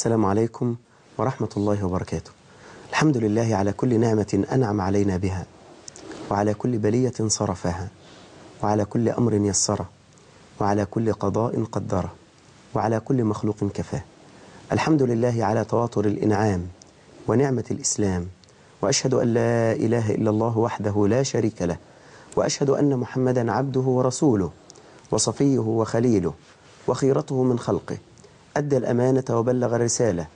السلام عليكم ورحمة الله وبركاته الحمد لله على كل نعمة أنعم علينا بها وعلى كل بلية صرفها وعلى كل أمر يسره وعلى كل قضاء قدره وعلى كل مخلوق كفاه الحمد لله على تواتر الإنعام ونعمة الإسلام وأشهد أن لا إله إلا الله وحده لا شريك له وأشهد أن محمدا عبده ورسوله وصفيه وخليله وخيرته من خلقه أدى الأمانة وبلغ الرسالة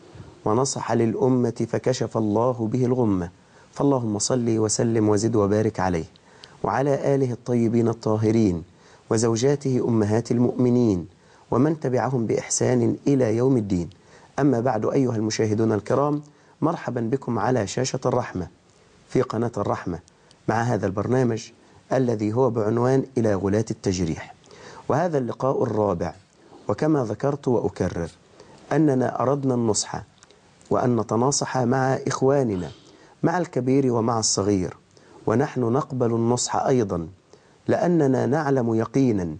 ونصح للأمة فكشف الله به الغمة فاللهم صل وسلم وزد وبارك عليه وعلى آله الطيبين الطاهرين وزوجاته أمهات المؤمنين ومن تبعهم بإحسان إلى يوم الدين أما بعد أيها المشاهدون الكرام مرحبا بكم على شاشة الرحمة في قناة الرحمة مع هذا البرنامج الذي هو بعنوان إلى غلاة التجريح وهذا اللقاء الرابع وكما ذكرت وأكرر أننا أردنا النصح وأن نتناصح مع إخواننا مع الكبير ومع الصغير ونحن نقبل النصح أيضا لأننا نعلم يقينا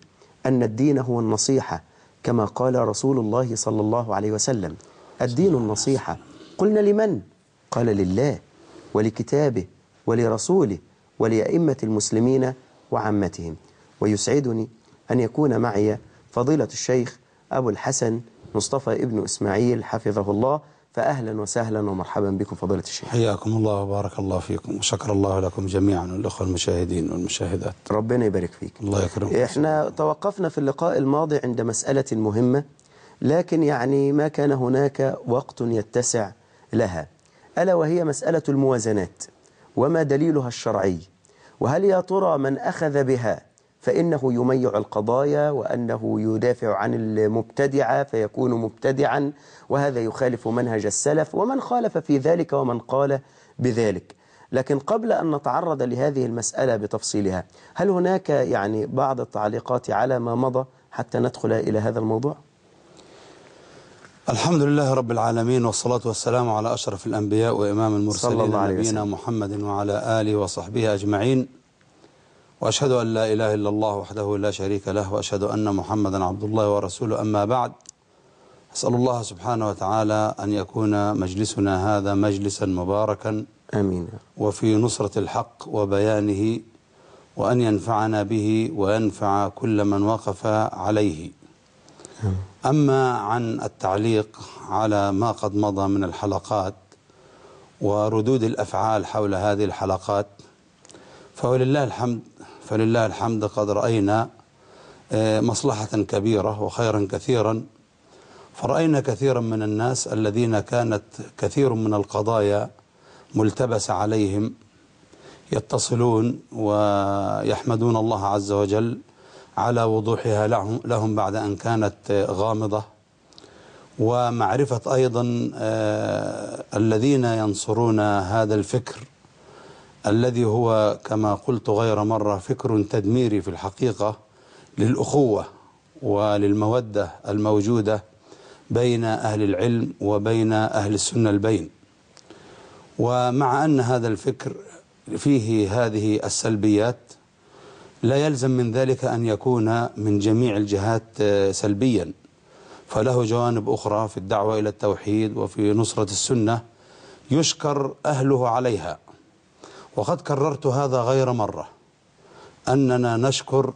أن الدين هو النصيحة كما قال رسول الله صلى الله عليه وسلم الدين النصيحة قلنا لمن؟ قال لله ولكتابه ولرسوله ولأئمة المسلمين وعامتهم ويسعدني أن يكون معي فضيلة الشيخ أبو الحسن مصطفى ابن إسماعيل حفظه الله فأهلا وسهلا ومرحبا بكم فضيلة الشيخ حياكم الله وبارك الله فيكم وشكر الله لكم جميعا والأخوة المشاهدين والمشاهدات ربنا يبارك فيك الله يكرمك احنا توقفنا في اللقاء الماضي عند مسألة مهمة لكن يعني ما كان هناك وقت يتسع لها ألا وهي مسألة الموازنات وما دليلها الشرعي وهل يا ترى من أخذ بها فإنه يميع القضايا وأنه يدافع عن المبتدعة فيكون مبتدعا وهذا يخالف منهج السلف ومن خالف في ذلك ومن قال بذلك لكن قبل أن نتعرض لهذه المسألة بتفصيلها هل هناك يعني بعض التعليقات على ما مضى حتى ندخل إلى هذا الموضوع؟ الحمد لله رب العالمين والصلاة والسلام على أشرف الأنبياء وإمام المرسلين نبينا محمد وعلى آله وصحبه أجمعين وأشهد أن لا إله إلا الله وحده لا شريك له وأشهد أن محمدا عبد الله ورسوله أما بعد أسأل الله سبحانه وتعالى أن يكون مجلسنا هذا مجلسا مباركا آمين وفي نصرة الحق وبيانه وأن ينفعنا به وينفع كل من وقف عليه أما عن التعليق على ما قد مضى من الحلقات وردود الأفعال حول هذه الحلقات فولله الحمد فلله الحمد قد رأينا آه، مصلحة كبيرة وخيرا كثيرا فرأينا كثيرا من الناس الذين كانت كثير من القضايا ملتبس عليهم يتصلون ويحمدون الله عز وجل على وضوحها لهم بعد أن كانت غامضة ومعرفة أيضا آه، الذين ينصرون هذا الفكر الذي هو كما قلت غير مرة فكر تدميري في الحقيقة للأخوة وللمودة الموجودة بين أهل العلم وبين أهل السنة البين ومع أن هذا الفكر فيه هذه السلبيات لا يلزم من ذلك أن يكون من جميع الجهات سلبيا فله جوانب أخرى في الدعوة إلى التوحيد وفي نصرة السنة يشكر أهله عليها وقد كررت هذا غير مرة أننا نشكر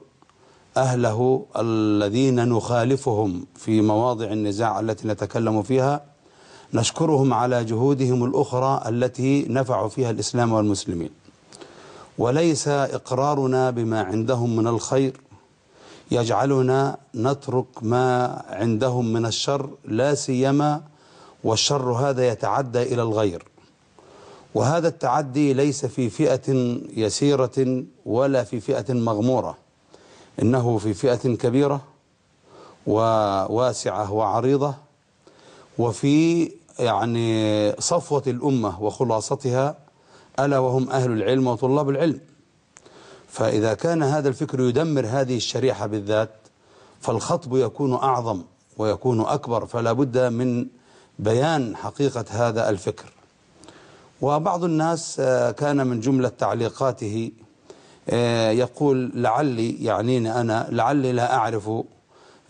أهله الذين نخالفهم في مواضع النزاع التي نتكلم فيها نشكرهم على جهودهم الأخرى التي نفعوا فيها الإسلام والمسلمين وليس إقرارنا بما عندهم من الخير يجعلنا نترك ما عندهم من الشر لا سيما والشر هذا يتعدى إلى الغير وهذا التعدي ليس في فئة يسيرة ولا في فئة مغمورة إنه في فئة كبيرة وواسعة وعريضة وفي يعني صفوة الأمة وخلاصتها ألا وهم أهل العلم وطلاب العلم فإذا كان هذا الفكر يدمر هذه الشريحة بالذات فالخطب يكون أعظم ويكون أكبر فلا بد من بيان حقيقة هذا الفكر وبعض الناس آه، كان من جملة تعليقاته آه، يقول لعلي يعنيني أنا لعلي لا أعرف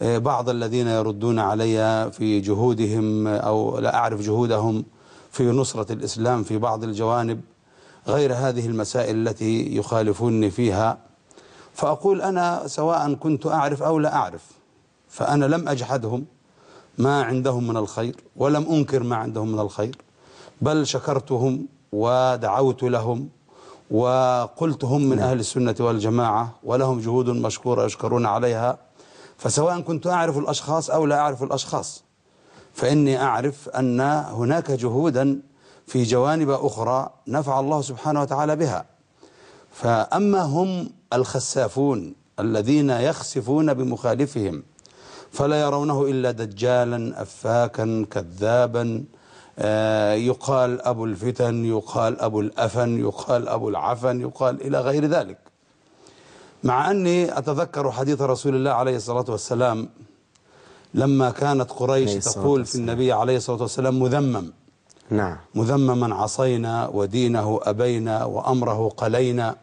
آه، بعض الذين يردون علي في جهودهم أو لا أعرف جهودهم في نصرة الإسلام في بعض الجوانب غير هذه المسائل التي يخالفوني فيها فأقول أنا سواء كنت أعرف أو لا أعرف فأنا لم أجحدهم ما عندهم من الخير ولم أنكر ما عندهم من الخير بل شكرتهم ودعوت لهم وقلت هم من أهل السنة والجماعة ولهم جهود مشكورة يشكرون عليها فسواء كنت أعرف الأشخاص أو لا أعرف الأشخاص فإني أعرف أن هناك جهودا في جوانب أخرى نفع الله سبحانه وتعالى بها فأما هم الخسافون الذين يخسفون بمخالفهم فلا يرونه إلا دجالا أفاكا كذابا آه، يقال أبو الفتن يقال أبو الأفن يقال أبو العفن يقال إلى غير ذلك مع أني أتذكر حديث رسول الله عليه الصلاة والسلام لما كانت قريش تقول في النبي عليه الصلاة والسلام مذمم نعم مذمما عصينا ودينه أبينا وأمره قلينا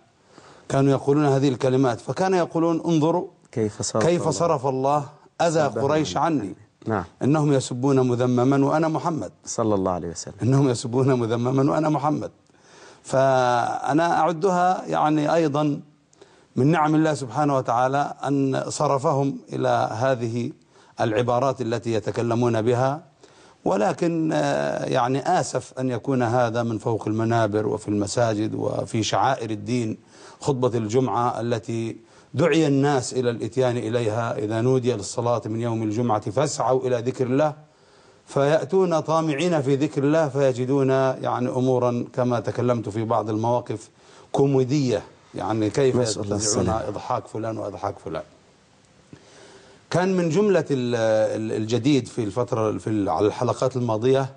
كانوا يقولون هذه الكلمات فكان يقولون انظروا كيف صرف, كيف صرف الله, الله أذى قريش عني نعم انهم يسبون مذمما وانا محمد صلى الله عليه وسلم انهم يسبون مذمما وانا محمد فانا اعدها يعني ايضا من نعم الله سبحانه وتعالى ان صرفهم الى هذه العبارات التي يتكلمون بها ولكن آه، يعني آسف أن يكون هذا من فوق المنابر وفي المساجد وفي شعائر الدين خطبة الجمعة التي دعي الناس إلى الإتيان إليها إذا نودي للصلاة من يوم الجمعة فاسعوا إلى ذكر الله فيأتون طامعين في ذكر الله فيجدون يعني أمورا كما تكلمت في بعض المواقف كوميدية يعني كيف يستطيعون إضحاك فلان وإضحاك فلان كان من جملة الجديد في الفترة في على الحلقات الماضية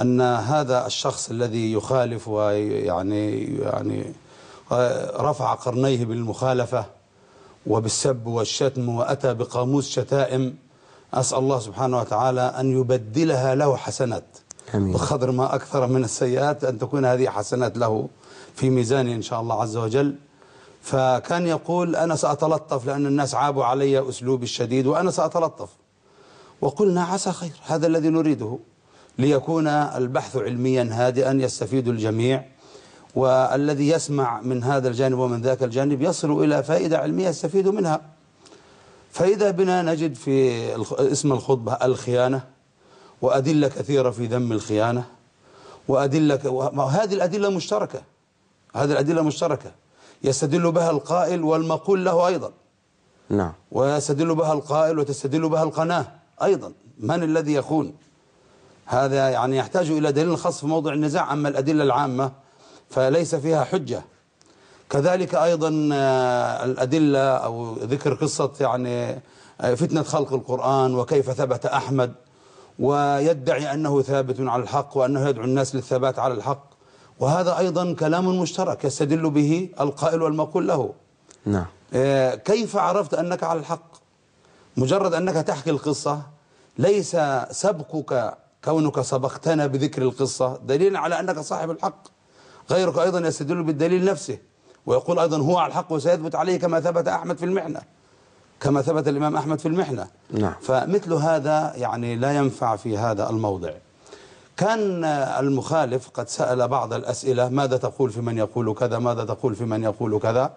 أن هذا الشخص الذي يخالف ويعني يعني, يعني، آه، رفع قرنيه بالمخالفة وبالسب والشتم وأتى بقاموس شتائم أسأل الله سبحانه وتعالى أن يبدلها له حسنات أمين. بقدر ما أكثر من السيئات أن تكون هذه حسنات له في ميزانه إن شاء الله عز وجل فكان يقول أنا سأتلطف لأن الناس عابوا علي أسلوبي الشديد وأنا سأتلطف وقلنا عسى خير هذا الذي نريده ليكون البحث علميا هادئا يستفيد الجميع والذي يسمع من هذا الجانب ومن ذاك الجانب يصل إلى فائدة علمية يستفيد منها فإذا بنا نجد في اسم الخطبة الخيانة وأدلة كثيرة في ذم الخيانة وأدلة وهذه هذه الأدلة مشتركة هذه الأدلة مشتركة يستدل بها القائل والمقول له أيضا نعم ويستدل بها القائل وتستدل بها القناة أيضا من الذي يخون هذا يعني يحتاج إلى دليل خاص في موضع النزاع أما الأدلة العامة فليس فيها حجة كذلك أيضا آه، الأدلة أو ذكر قصة يعني آه، فتنة خلق القرآن وكيف ثبت أحمد ويدعي أنه ثابت على الحق وأنه يدعو الناس للثبات على الحق وهذا أيضا كلام مشترك يستدل به القائل والمقول له نعم آه، كيف عرفت أنك على الحق مجرد أنك تحكي القصة ليس سبقك كونك سبقتنا بذكر القصة دليلا على أنك صاحب الحق غيرك أيضا يستدل بالدليل نفسه ويقول أيضا هو على الحق وسيثبت عليه كما ثبت أحمد في المحنة كما ثبت الإمام أحمد في المحنة نعم. فمثل هذا يعني لا ينفع في هذا الموضع كان المخالف قد سأل بعض الأسئلة ماذا تقول في من يقول كذا ماذا تقول في من يقول كذا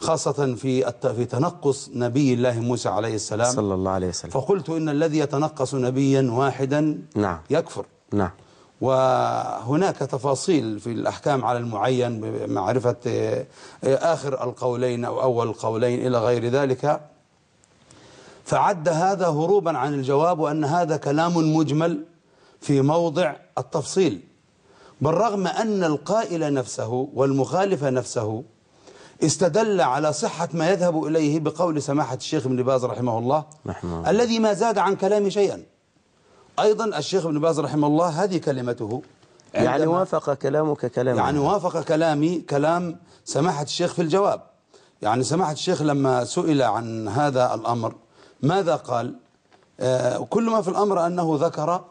خاصة في في تنقص نبي الله موسى عليه السلام صلى الله عليه وسلم فقلت إن الذي يتنقص نبيا واحدا نعم يكفر نعم وهناك تفاصيل في الأحكام على المعين بمعرفة آه، آخر القولين أو أول القولين إلى غير ذلك فعد هذا هروبا عن الجواب وأن هذا كلام مجمل في موضع التفصيل بالرغم أن القائل نفسه والمخالف نفسه استدل على صحة ما يذهب إليه بقول سماحة الشيخ ابن باز رحمه الله رحمه. الذي ما زاد عن كلام شيئا أيضا الشيخ ابن باز رحمه الله هذه كلمته يعني وافق كلامك كلام يعني وافق كلامي كلام سماحة الشيخ في الجواب يعني سماحة الشيخ لما سئل عن هذا الأمر ماذا قال آه كل ما في الأمر أنه ذكر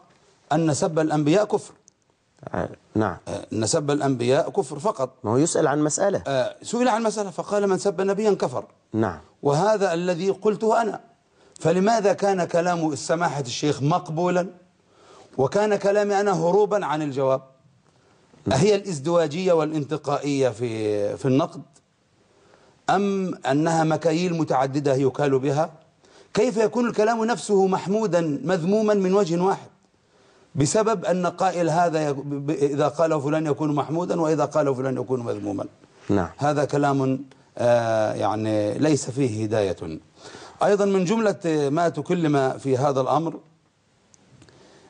أن سب الأنبياء كفر آه، نعم آه، أن سب الأنبياء كفر فقط ما هو يسأل عن مسألة آه سئل عن مسألة فقال من سب نبيا كفر نعم وهذا الذي قلته أنا فلماذا كان كلام سماحة الشيخ مقبولا وكان كلامي أنا هروبا عن الجواب أهي الإزدواجية والانتقائية في, في النقد أم أنها مكاييل متعددة يكال بها كيف يكون الكلام نفسه محمودا مذموما من وجه واحد بسبب أن قائل هذا إذا قاله فلان يكون محمودا وإذا قاله فلان يكون مذموما نعم. هذا كلام آه يعني ليس فيه هداية أيضا من جملة ما تكلم في هذا الأمر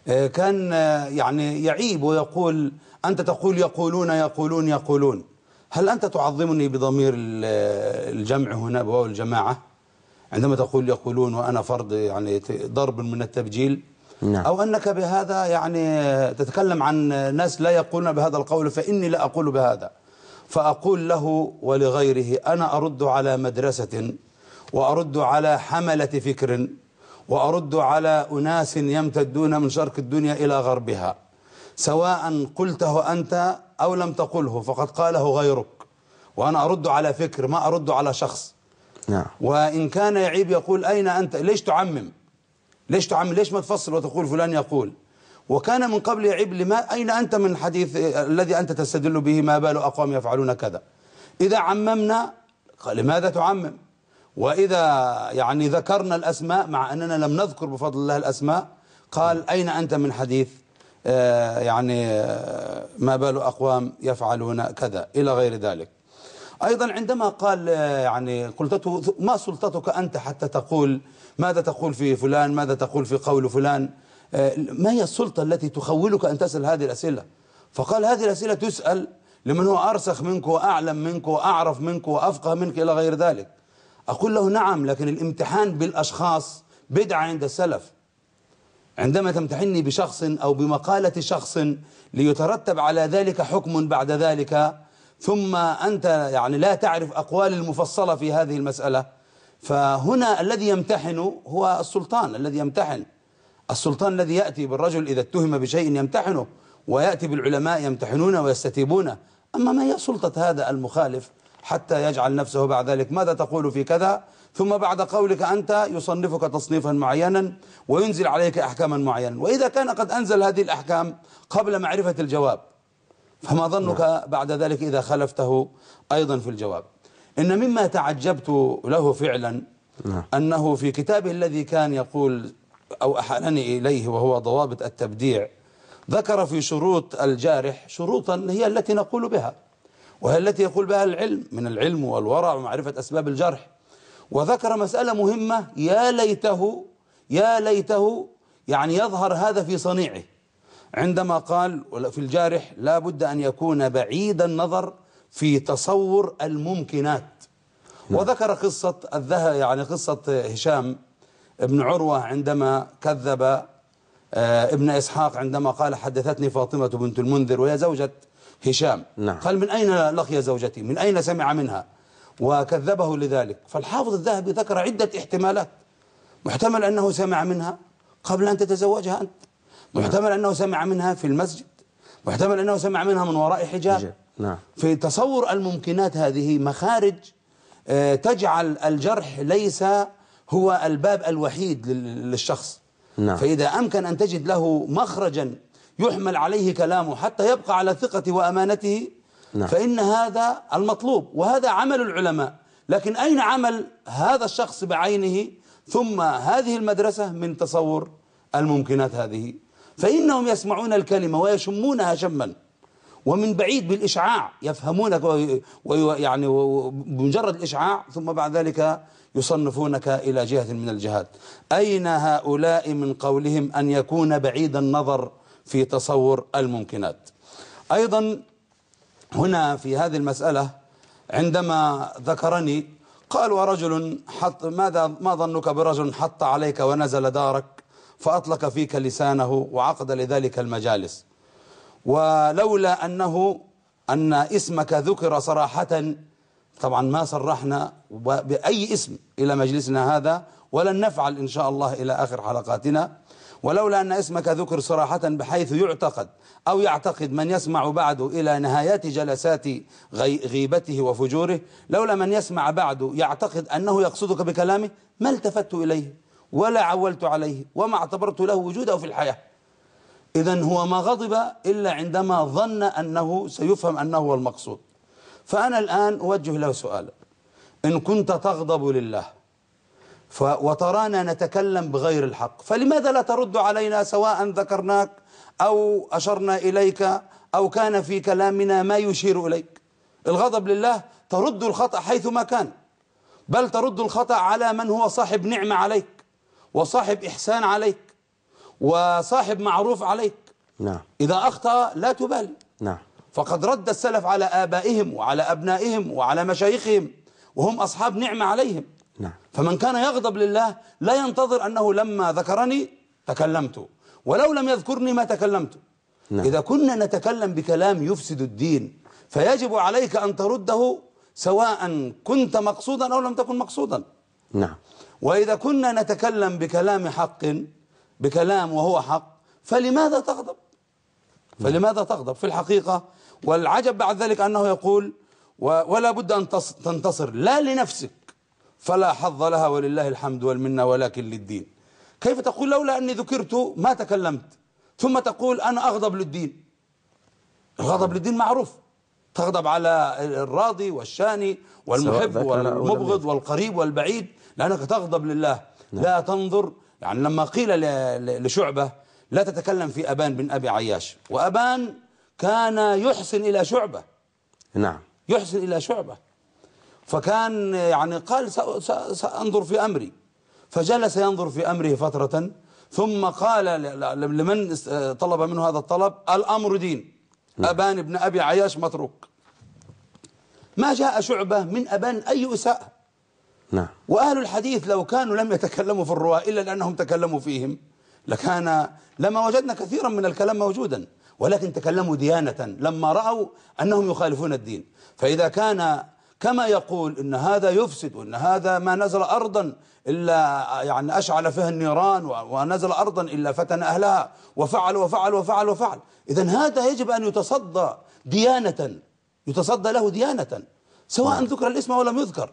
آه، كان آه، يعني يعيب ويقول أنت تقول يقولون يقولون يقولون هل أنت تعظمني بضمير آه، الجمع هنا بواو الجماعة عندما تقول يقولون وأنا فرض يعني ضرب من التبجيل نعم. أو أنك بهذا يعني تتكلم عن ناس لا يقولون بهذا القول فإني لا أقول بهذا فأقول له ولغيره أنا أرد على مدرسة وأرد على حملة فكر وأرد على أناس يمتدون من شرق الدنيا إلى غربها سواء قلته أنت أو لم تقله فقد قاله غيرك وأنا أرد على فكر ما أرد على شخص نعم. وإن كان يعيب يقول أين أنت ليش تعمم ليش تعمم ليش ما تفصل وتقول فلان يقول وكان من قبل يعيب لما أين أنت من حديث الذي أنت تستدل به ما بال أقوام يفعلون كذا إذا عممنا لماذا تعمم وإذا يعني ذكرنا الأسماء مع أننا لم نذكر بفضل الله الأسماء قال أين أنت من حديث آه، يعني آه، ما بال أقوام يفعلون كذا إلى غير ذلك أيضا عندما قال آه، يعني قلتته ما سلطتك أنت حتى تقول ماذا تقول في فلان ماذا تقول في قول فلان ما هي السلطة التي تخولك أن تسأل هذه الأسئلة فقال هذه الأسئلة تسأل لمن هو أرسخ منك وأعلم منك وأعرف منك وأفقه منك إلى غير ذلك أقول له نعم لكن الامتحان بالأشخاص بدعة عند السلف عندما تمتحني بشخص أو بمقالة شخص ليترتب على ذلك حكم بعد ذلك ثم أنت يعني لا تعرف أقوال المفصلة في هذه المسألة فهنا الذي يمتحن هو السلطان الذي يمتحن السلطان الذي يأتي بالرجل إذا اتهم بشيء يمتحنه ويأتي بالعلماء يمتحنون ويستتيبونه أما ما هي سلطة هذا المخالف حتى يجعل نفسه بعد ذلك ماذا تقول في كذا ثم بعد قولك أنت يصنفك تصنيفا معينا وينزل عليك أحكاما معينا وإذا كان قد أنزل هذه الأحكام قبل معرفة الجواب فما ظنك نعم. بعد ذلك إذا خلفته أيضا في الجواب إن مما تعجبت له فعلا نعم. أنه في كتابه الذي كان يقول أو أحالني إليه وهو ضوابط التبديع ذكر في شروط الجارح شروطا هي التي نقول بها وهي التي يقول بها العلم من العلم والورع ومعرفة أسباب الجرح وذكر مسألة مهمة يا ليته يا ليته يعني يظهر هذا في صنيعه عندما قال في الجارح لا بد أن يكون بعيد النظر في تصور الممكنات نعم. وذكر قصة الذهب يعني قصة هشام ابن عروة عندما كذب آه، ابن إسحاق عندما قال حدثتني فاطمة بنت المنذر وهي زوجة هشام نعم. قال من أين لقي زوجتي من أين سمع منها وكذبه لذلك فالحافظ الذهبي ذكر عدة احتمالات محتمل أنه سمع منها قبل أن تتزوجها أنت نعم. محتمل نعم. أنه سمع منها في المسجد محتمل أنه سمع منها من وراء حجاب نعم. في تصور الممكنات هذه مخارج آه، تجعل الجرح ليس هو الباب الوحيد للشخص نعم. فإذا أمكن أن تجد له مخرجا يحمل عليه كلامه حتى يبقى على ثقته وأمانته نعم. فإن هذا المطلوب وهذا عمل العلماء لكن أين عمل هذا الشخص بعينه ثم هذه المدرسة من تصور الممكنات هذه فإنهم يسمعون الكلمة ويشمونها شما ومن بعيد بالإشعاع يفهمونك ويعني بمجرد الإشعاع ثم بعد ذلك يصنفونك إلى جهة من الجهات أين هؤلاء من قولهم أن يكون بعيد النظر في تصور الممكنات أيضا هنا في هذه المسألة عندما ذكرني قال ورجل حط ماذا ما ظنك برجل حط عليك ونزل دارك فأطلق فيك لسانه وعقد لذلك المجالس ولولا أنه أن اسمك ذكر صراحة طبعا ما صرحنا بأي اسم إلى مجلسنا هذا ولن نفعل إن شاء الله إلى آخر حلقاتنا ولولا أن اسمك ذكر صراحة بحيث يعتقد أو يعتقد من يسمع بعده إلى نهايات جلسات غيبته وفجوره لولا من يسمع بعده يعتقد أنه يقصدك بكلامه ما التفت إليه ولا عولت عليه وما اعتبرت له وجوده في الحياة إذا هو ما غضب إلا عندما ظن أنه سيفهم أنه هو المقصود فأنا الآن أوجه له سؤالا إن كنت تغضب لله وترانا نتكلم بغير الحق فلماذا لا ترد علينا سواء ذكرناك أو أشرنا إليك أو كان في كلامنا ما يشير إليك الغضب لله ترد الخطأ حيثما كان بل ترد الخطأ على من هو صاحب نعمة عليك وصاحب إحسان عليك وصاحب معروف عليك نعم إذا أخطأ لا تبالي نعم فقد رد السلف على آبائهم وعلى أبنائهم وعلى مشايخهم وهم أصحاب نعمة عليهم فمن كان يغضب لله لا ينتظر أنه لما ذكرني تكلمت ولو لم يذكرني ما تكلمت نعم. إذا كنا نتكلم بكلام يفسد الدين فيجب عليك أن ترده سواء كنت مقصودا أو لم تكن مقصودا نعم وإذا كنا نتكلم بكلام حق بكلام وهو حق فلماذا تغضب نعم. فلماذا تغضب في الحقيقة والعجب بعد ذلك أنه يقول ولا بد أن تنتصر لا لنفسك فلا حظ لها ولله الحمد والمنة ولكن للدين كيف تقول لولا أني ذكرت ما تكلمت ثم تقول أنا أغضب للدين الغضب للدين معروف تغضب على الراضي والشاني والمحب والمبغض والقريب والبعيد لأنك تغضب لله نعم. لا تنظر يعني لما قيل لشعبة لا تتكلم في أبان بن أبي عياش وأبان كان يحسن إلى شعبة نعم يحسن إلى شعبة فكان يعني قال سأنظر في أمري فجلس ينظر في أمره فترة ثم قال لمن طلب منه هذا الطلب الأمر دين نعم. أبان ابن أبي عياش متروك ما جاء شعبة من أبان أي إساءة نعم وأهل الحديث لو كانوا لم يتكلموا في الرواة إلا لأنهم تكلموا فيهم لكان لما وجدنا كثيرا من الكلام موجودا ولكن تكلموا ديانة لما رأوا أنهم يخالفون الدين فإذا كان كما يقول ان هذا يفسد وان هذا ما نزل ارضا الا يعني اشعل فيها النيران ونزل ارضا الا فتن اهلها وفعل وفعل وفعل وفعل اذا هذا يجب ان يتصدى ديانه يتصدى له ديانه سواء نعم. ذكر الاسم او لم يذكر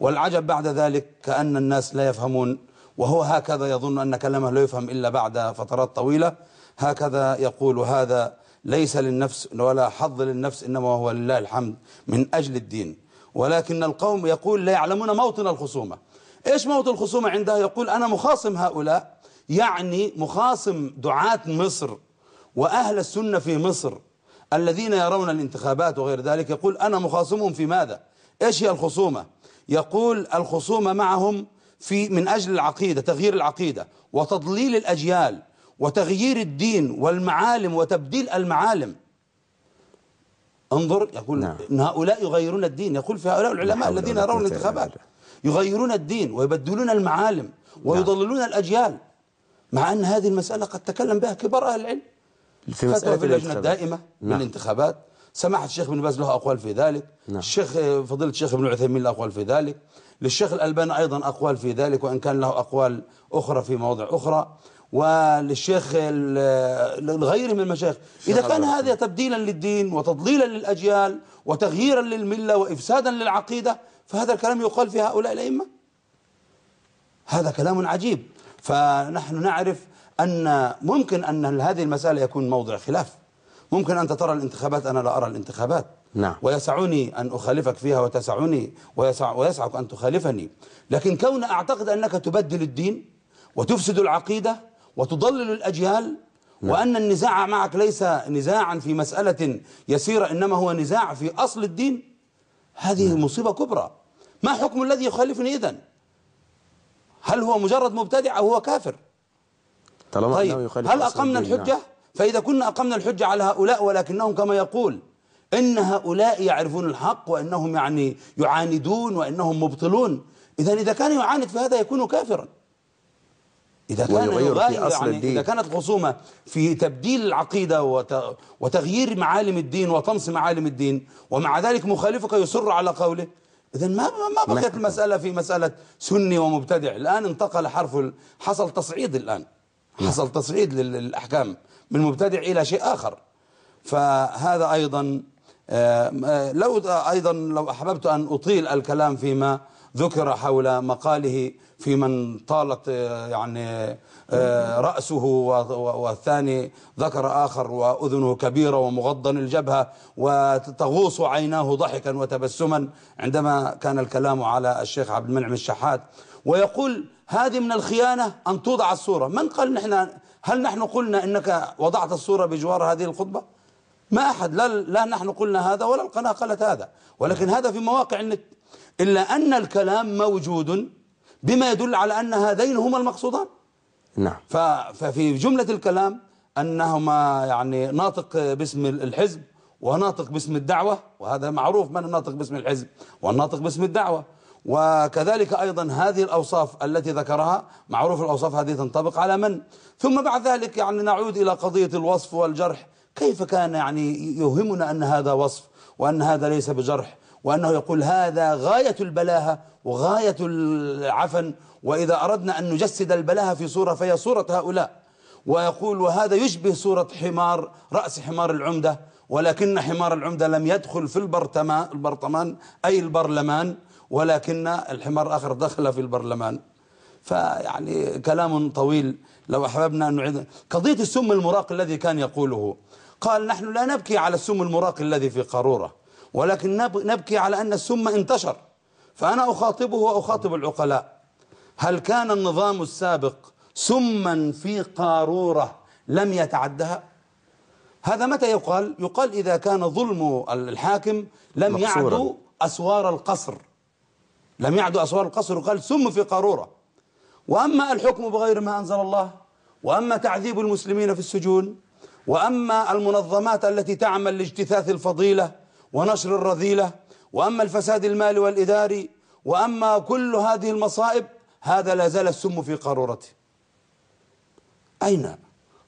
والعجب بعد ذلك كان الناس لا يفهمون وهو هكذا يظن ان كلامه لا يفهم الا بعد فترات طويله هكذا يقول هذا ليس للنفس ولا حظ للنفس انما هو لله الحمد من اجل الدين ولكن القوم يقول لا يعلمون موطن الخصومة إيش موطن الخصومة عندها يقول أنا مخاصم هؤلاء يعني مخاصم دعاة مصر وأهل السنة في مصر الذين يرون الانتخابات وغير ذلك يقول أنا مخاصمهم في ماذا إيش هي الخصومة يقول الخصومة معهم في من أجل العقيدة تغيير العقيدة وتضليل الأجيال وتغيير الدين والمعالم وتبديل المعالم انظر يقول نعم. إن هؤلاء يغيرون الدين يقول في هؤلاء العلماء الذين يرون الانتخابات يغيرون الدين ويبدلون المعالم ويضللون نعم. الأجيال مع أن هذه المسألة قد تكلم بها كبار أهل العلم في مسألة في اللجنة الدائمة نعم. الانتخابات سماحة الشيخ بن باز له أقوال في ذلك نعم. الشيخ فضيلة الشيخ ابن عثيمين له أقوال في ذلك للشيخ الألباني أيضا أقوال في ذلك وإن كان له أقوال أخرى في مواضع أخرى وللشيخ لغيره من المشايخ إذا كان هذا تبديلا للدين وتضليلا للأجيال وتغييرا للملة وإفسادا للعقيدة فهذا الكلام يقال في هؤلاء الأئمة هذا كلام عجيب فنحن نعرف أن ممكن أن هذه المسألة يكون موضع خلاف ممكن أنت ترى الانتخابات أنا لا أرى الانتخابات نعم. ويسعني أن أخالفك فيها وتسعني ويسع ويسعك أن تخالفني لكن كون أعتقد أنك تبدل الدين وتفسد العقيدة وتضلل الأجيال نعم. وأن النزاع معك ليس نزاعا في مسألة يسيرة إنما هو نزاع في أصل الدين هذه نعم. مصيبة كبرى ما حكم الذي يخالفني إذن هل هو مجرد مبتدع أو هو كافر طالما طيب هل أقمنا الحجة نعم. فإذا كنا أقمنا الحجة على هؤلاء ولكنهم كما يقول إن هؤلاء يعرفون الحق وأنهم يعني يعاندون وأنهم مبطلون إذا إذا كان يعاند فهذا يكون كافرا إذا كان ويغير في أصل يعني الدين إذا كانت الخصومة في تبديل العقيدة وتغيير معالم الدين وطمس معالم الدين ومع ذلك مخالفك يصر على قوله إذا ما ما نعم. بقيت المسألة في مسألة سني ومبتدع الآن انتقل حرف حصل تصعيد الآن نعم. حصل تصعيد للأحكام من مبتدع إلى شيء آخر فهذا أيضا آه، لو أيضا لو أحببت أن أطيل الكلام فيما ذكر حول مقاله في من طالت آه، يعني آه، رأسه والثاني ذكر آخر وأذنه كبيرة ومغضا الجبهة وتغوص عيناه ضحكا وتبسما عندما كان الكلام على الشيخ عبد المنعم الشحات ويقول هذه من الخيانة أن توضع الصورة من قال نحن هل نحن قلنا أنك وضعت الصورة بجوار هذه الخطبة ما أحد لا, لا نحن قلنا هذا ولا القناة قالت هذا ولكن هذا في مواقع النت إلا أن الكلام موجود بما يدل على أن هذين هما المقصودان نعم ففي جملة الكلام أنهما يعني ناطق باسم الحزب وناطق باسم الدعوة وهذا معروف من الناطق باسم الحزب والناطق باسم الدعوة وكذلك أيضا هذه الأوصاف التي ذكرها معروف الأوصاف هذه تنطبق على من ثم بعد ذلك يعني نعود إلى قضية الوصف والجرح كيف كان يعني يوهمنا أن هذا وصف وأن هذا ليس بجرح وأنه يقول هذا غاية البلاهة وغاية العفن وإذا أردنا أن نجسد البلاهة في صورة فهي صورة هؤلاء ويقول وهذا يشبه صورة حمار رأس حمار العمدة ولكن حمار العمدة لم يدخل في البرتمان, البرطمان أي البرلمان ولكن الحمار الآخر دخل في البرلمان فيعني كلام طويل لو أحببنا أن نعيد قضية السم المراق الذي كان يقوله قال نحن لا نبكي على السم المراق الذي في قارورة ولكن نبكي على أن السم انتشر فأنا أخاطبه وأخاطب العقلاء هل كان النظام السابق سما في قارورة لم يتعدها هذا متى يقال يقال إذا كان ظلم الحاكم لم مقصورا. يعدو أسوار القصر لم يعدو أسوار القصر قال سم في قارورة وأما الحكم بغير ما أنزل الله وأما تعذيب المسلمين في السجون وأما المنظمات التي تعمل لاجتثاث الفضيلة ونشر الرذيلة وأما الفساد المالي والإداري وأما كل هذه المصائب هذا لا زال السم في قارورته أين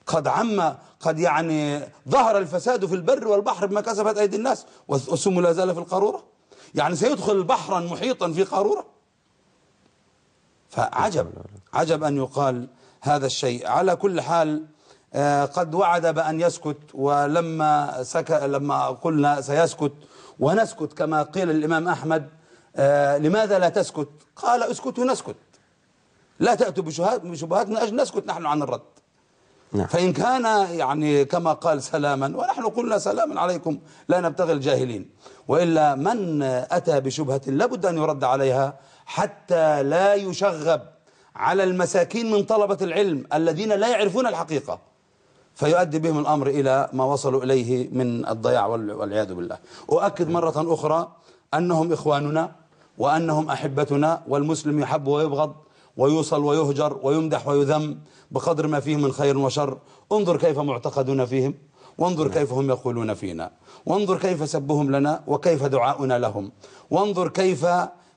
قد عم قد يعني ظهر الفساد في البر والبحر بما كسبت أيدي الناس والسم لا زال في القارورة يعني سيدخل بحرا محيطا في قارورة فعجب عجب أن يقال هذا الشيء على كل حال آه، قد وعد بأن يسكت ولما سك لما قلنا سيسكت ونسكت كما قيل للإمام أحمد آه، لماذا لا تسكت قال اسكتوا نسكت لا تأتوا بشبهات من أجل نسكت نحن عن الرد نعم. فإن كان يعني كما قال سلاما ونحن قلنا سلاما عليكم لا نبتغي الجاهلين وإلا من أتى بشبهة لابد أن يرد عليها حتى لا يشغب على المساكين من طلبة العلم الذين لا يعرفون الحقيقة فيؤدي بهم الأمر إلى ما وصلوا إليه من الضياع والعياذ بالله أؤكد نعم. مرة أخرى أنهم إخواننا وأنهم أحبتنا والمسلم يحب ويبغض ويوصل ويهجر ويمدح ويذم بقدر ما فيه من خير وشر انظر كيف معتقدنا فيهم وانظر نعم. كيف هم يقولون فينا وانظر كيف سبهم لنا وكيف دعاؤنا لهم وانظر كيف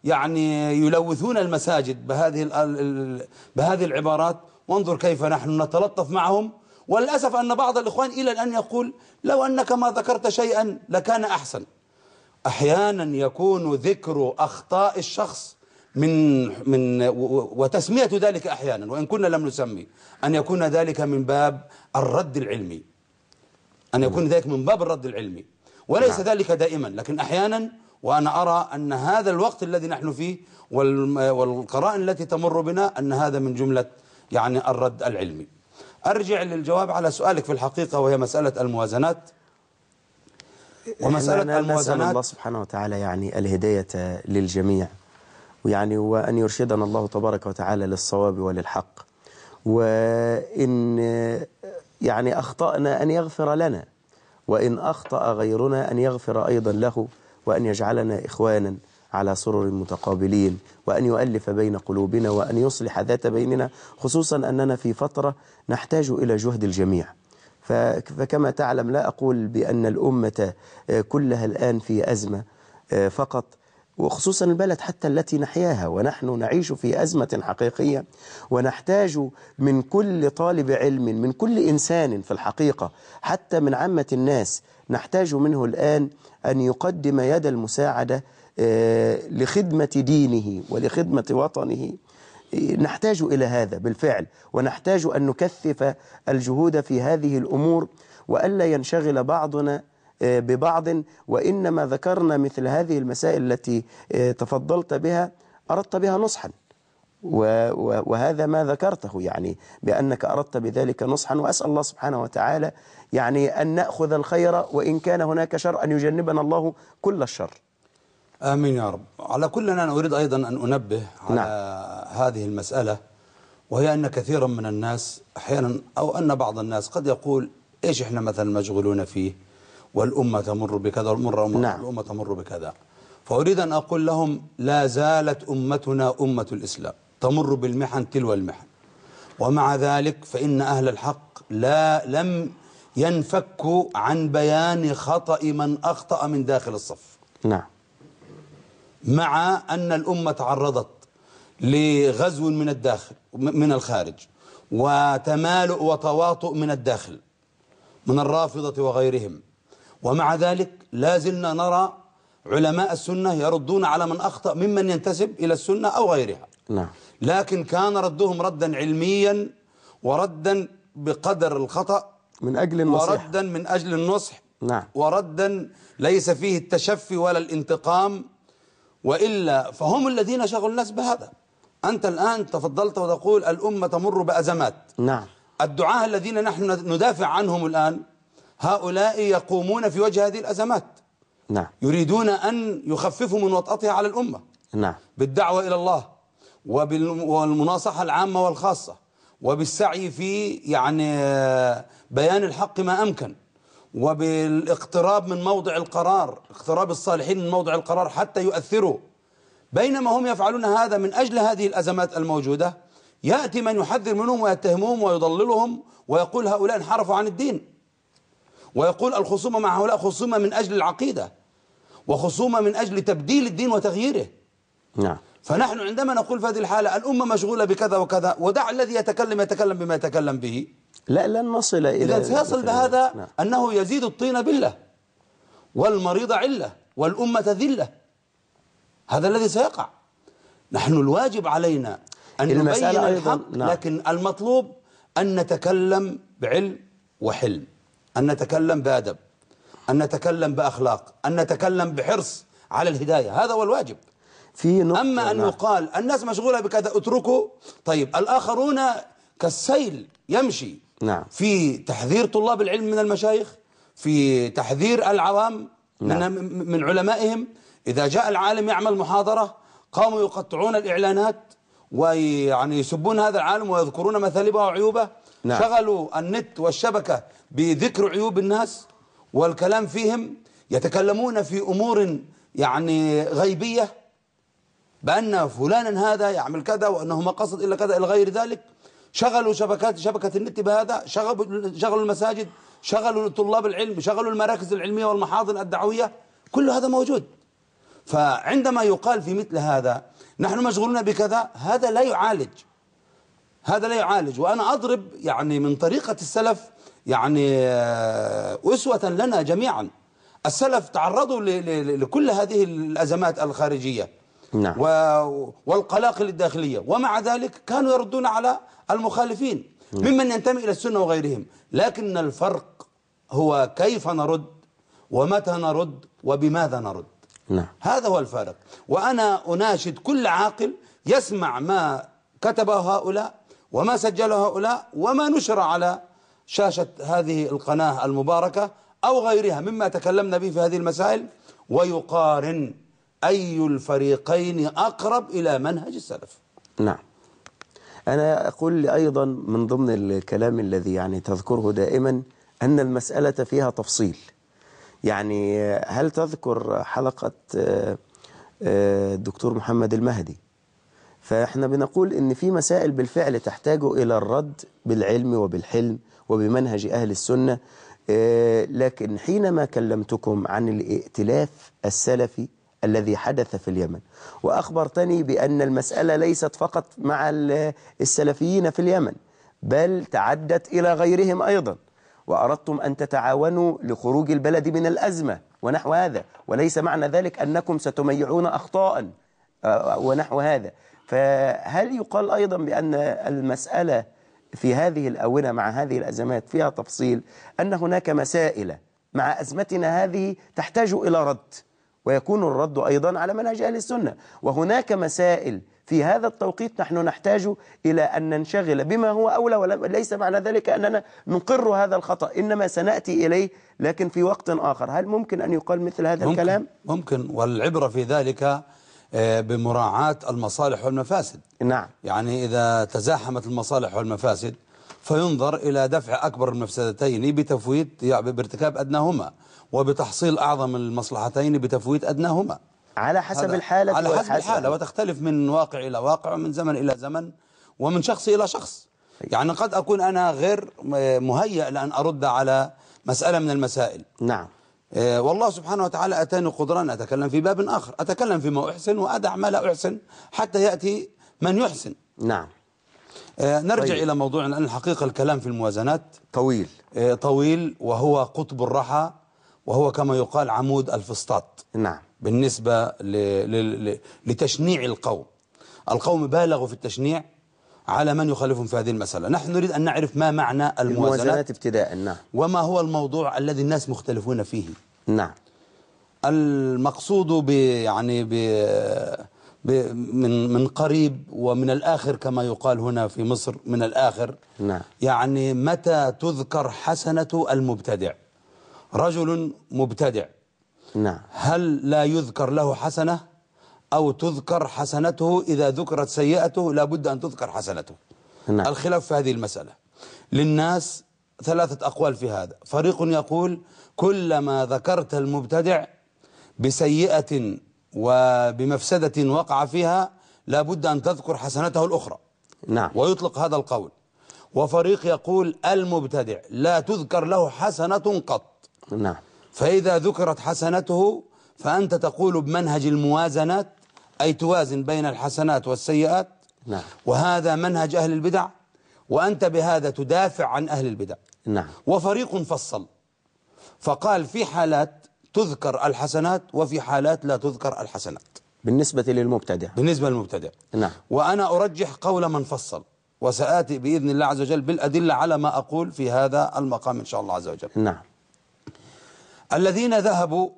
يعني يلوثون المساجد بهذه بهذه العبارات وانظر كيف نحن نتلطف معهم وللأسف أن بعض الإخوان إلى الآن يقول لو أنك ما ذكرت شيئا لكان أحسن أحيانا يكون ذكر أخطاء الشخص من من وتسمية ذلك أحيانا وإن كنا لم نسمي أن يكون ذلك من باب الرد العلمي أن يكون ذلك من باب الرد العلمي وليس نعم. ذلك دائما لكن أحيانا وأنا أرى أن هذا الوقت الذي نحن فيه والقرائن التي تمر بنا أن هذا من جملة يعني الرد العلمي أرجع للجواب على سؤالك في الحقيقة وهي مسألة الموازنات ومسألة الموازنات الله سبحانه وتعالى يعني الهداية للجميع ويعني وأن يرشدنا الله تبارك وتعالى للصواب وللحق وإن يعني أخطأنا أن يغفر لنا وإن أخطأ غيرنا أن يغفر أيضا له وأن يجعلنا إخوانا على سرر متقابلين وأن يؤلف بين قلوبنا وأن يصلح ذات بيننا خصوصا أننا في فترة نحتاج إلى جهد الجميع فكما تعلم لا أقول بأن الأمة آه، كلها الآن في أزمة آه، فقط وخصوصا البلد حتى التي نحياها ونحن نعيش في أزمة حقيقية ونحتاج من كل طالب علم من كل إنسان في الحقيقة حتى من عامة الناس نحتاج منه الآن أن يقدم يد المساعدة آه، لخدمة دينه ولخدمة وطنه إيه، نحتاج إلى هذا بالفعل ونحتاج أن نكثف الجهود في هذه الأمور وألا ينشغل بعضنا آه، ببعض وإنما ذكرنا مثل هذه المسائل التي آه، تفضلت بها أردت بها نصحا وهذا ما ذكرته يعني بأنك أردت بذلك نصحا وأسأل الله سبحانه وتعالى يعني أن نأخذ الخير وإن كان هناك شر أن يجنبنا الله كل الشر آمين يا رب على كل أنا أريد أيضا أن أنبه على نعم. هذه المسألة وهي أن كثيرا من الناس أحيانا أو أن بعض الناس قد يقول إيش إحنا مثلا مشغولون فيه والأمة تمر بكذا والمرة نعم. الأمة تمر بكذا فأريد أن أقول لهم لا زالت أمتنا أمة الإسلام تمر بالمحن تلو المحن ومع ذلك فإن أهل الحق لا لم ينفكوا عن بيان خطأ من أخطأ من داخل الصف نعم مع أن الأمة تعرضت لغزو من الداخل من الخارج وتمالؤ وتواطؤ من الداخل من الرافضة وغيرهم ومع ذلك لا زلنا نرى علماء السنة يردون على من أخطأ ممن ينتسب إلى السنة أو غيرها نعم لكن كان ردهم ردا علميا وردا بقدر الخطأ من أجل النصح وردا من أجل النصح نعم وردا ليس فيه التشفي ولا الانتقام وإلا فهم الذين شغلوا الناس بهذا أنت الآن تفضلت وتقول الأمة تمر بأزمات نعم الدعاة الذين نحن ندافع عنهم الآن هؤلاء يقومون في وجه هذه الأزمات نعم يريدون أن يخففوا من وطأتها على الأمة نعم بالدعوة إلى الله والمناصحة العامة والخاصة وبالسعي في يعني آه، بيان الحق ما أمكن وبالاقتراب من موضع القرار اقتراب الصالحين من موضع القرار حتى يؤثروا بينما هم يفعلون هذا من أجل هذه الأزمات الموجودة يأتي من يحذر منهم ويتهمهم ويضللهم ويقول هؤلاء انحرفوا عن الدين ويقول الخصومة مع هؤلاء خصومة من أجل العقيدة وخصومة من أجل تبديل الدين وتغييره نعم فنحن عندما نقول في هذه الحالة الأمة مشغولة بكذا وكذا ودع الذي يتكلم يتكلم بما يتكلم به لا لن نصل إلى إذا سيصل بهذا نعم. أنه يزيد الطين بلة والمريض علة والأمة ذلة هذا الذي سيقع نحن الواجب علينا أن نبين الحق نعم. لكن المطلوب أن نتكلم بعلم وحلم أن نتكلم بأدب أن نتكلم بأخلاق أن نتكلم بحرص على الهداية هذا هو الواجب في نقطة أما أن نعم. يقال الناس مشغولة بكذا اتركوا طيب الآخرون كالسيل يمشي نعم في تحذير طلاب العلم من المشايخ في تحذير العوام نعم. من, من علمائهم إذا جاء العالم يعمل محاضرة قاموا يقطعون الإعلانات ويعني يسبون هذا العالم ويذكرون مثالبه وعيوبه نعم. شغلوا النت والشبكة بذكر عيوب الناس والكلام فيهم يتكلمون في أمور يعني غيبية بأن فلانا هذا يعمل كذا وأنه ما قصد إلا كذا إلى غير ذلك شغلوا شبكات شبكة النت بهذا شغلوا شغلوا المساجد شغلوا طلاب العلم شغلوا المراكز العلمية والمحاضن الدعوية كل هذا موجود فعندما يقال في مثل هذا نحن مشغولون بكذا هذا لا يعالج هذا لا يعالج وأنا أضرب يعني من طريقة السلف يعني آه، أسوة لنا جميعا السلف تعرضوا لكل هذه الأزمات الخارجية نعم. والقلاقل الداخلية ومع ذلك كانوا يردون على المخالفين ممن ينتمي إلى السنة وغيرهم لكن الفرق هو كيف نرد ومتى نرد وبماذا نرد نعم. هذا هو الفارق وأنا أناشد كل عاقل يسمع ما كتبه هؤلاء وما سجله هؤلاء وما نشر على شاشة هذه القناة المباركة أو غيرها مما تكلمنا به في هذه المسائل ويقارن أي الفريقين أقرب إلى منهج السلف نعم أنا أقول أيضا من ضمن الكلام الذي يعني تذكره دائما أن المسألة فيها تفصيل يعني هل تذكر حلقة الدكتور آه، آه، محمد المهدي فإحنا بنقول إن في مسائل بالفعل تحتاج إلى الرد بالعلم وبالحلم وبمنهج أهل السنة آه، لكن حينما كلمتكم عن الائتلاف السلفي الذي حدث في اليمن وأخبرتني بأن المسألة ليست فقط مع السلفيين في اليمن بل تعدت إلى غيرهم أيضا وأردتم أن تتعاونوا لخروج البلد من الأزمة ونحو هذا وليس معنى ذلك أنكم ستميعون أخطاء آه، ونحو هذا فهل يقال أيضا بأن المسألة في هذه الأونة مع هذه الأزمات فيها تفصيل أن هناك مسائل مع أزمتنا هذه تحتاج إلى رد ويكون الرد أيضا على منهج أهل السنة وهناك مسائل في هذا التوقيت نحن نحتاج إلى أن ننشغل بما هو أولى وليس معنى ذلك أننا نقر هذا الخطأ إنما سنأتي إليه لكن في وقت آخر هل ممكن أن يقال مثل هذا ممكن الكلام؟ ممكن والعبرة في ذلك آه، بمراعاة المصالح والمفاسد نعم يعني إذا تزاحمت المصالح والمفاسد فينظر إلى دفع أكبر المفسدتين بتفويت يعني بارتكاب أدناهما وبتحصيل أعظم المصلحتين بتفويت أدناهما على حسب الحالة على حسب الحالة وتختلف من واقع إلى واقع ومن زمن إلى زمن ومن شخص إلى شخص يعني قد أكون أنا غير مهيئ لأن أرد على مسألة من المسائل نعم آه، والله سبحانه وتعالى أتاني قدرا أن أتكلم في باب آخر أتكلم فيما أحسن وأدع ما لا أحسن حتى يأتي من يحسن نعم آه، نرجع طيب. إلى موضوعنا الحقيقة الكلام في الموازنات طويل آه، طويل وهو قطب الرحى وهو كما يقال عمود الفسطاط نعم بالنسبة ل... ل... ل... لتشنيع القوم القوم بالغوا في التشنيع على من يخالفهم في هذه المسألة نحن نريد أن نعرف ما معنى الموازنات, الموازنات ابتداء نعم وما هو الموضوع الذي الناس مختلفون فيه نعم المقصود ب... يعني ب... ب... من من قريب ومن الآخر كما يقال هنا في مصر من الآخر نعم يعني متى تذكر حسنة المبتدع رجل مبتدع نعم هل لا يذكر له حسنة أو تذكر حسنته إذا ذكرت سيئته لابد أن تذكر حسنته نعم. الخلاف في هذه المسألة للناس ثلاثة أقوال في هذا فريق يقول كلما ذكرت المبتدع بسيئة وبمفسدة وقع فيها لابد أن تذكر حسنته الأخرى نعم. ويطلق هذا القول وفريق يقول المبتدع لا تذكر له حسنة قط نعم فإذا ذكرت حسنته فأنت تقول بمنهج الموازنات أي توازن بين الحسنات والسيئات نعم وهذا منهج أهل البدع وأنت بهذا تدافع عن أهل البدع نعم وفريق فصل فقال في حالات تذكر الحسنات وفي حالات لا تذكر الحسنات بالنسبة للمبتدع بالنسبة للمبتدع نعم وأنا أرجح قول من فصل وسآتي بإذن الله عز وجل بالأدلة على ما أقول في هذا المقام إن شاء الله عز وجل نعم الذين ذهبوا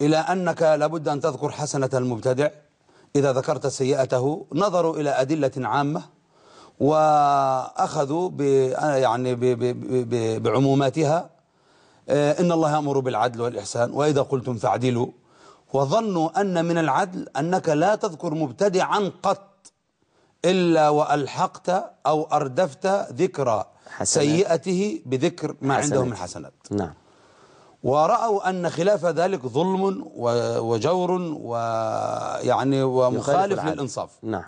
إلى أنك لابد أن تذكر حسنة المبتدع إذا ذكرت سيئته نظروا إلى أدلة عامة وأخذوا ب يعني بعموماتها آه، إن الله يأمر بالعدل والإحسان وإذا قلتم فاعدلوا وظنوا أن من العدل أنك لا تذكر مبتدعا قط إلا وألحقت أو أردفت ذكر حسنات. سيئته بذكر ما حسنات. عنده من حسنات نعم ورأوا أن خلاف ذلك ظلم وجور ويعني ومخالف للإنصاف نعم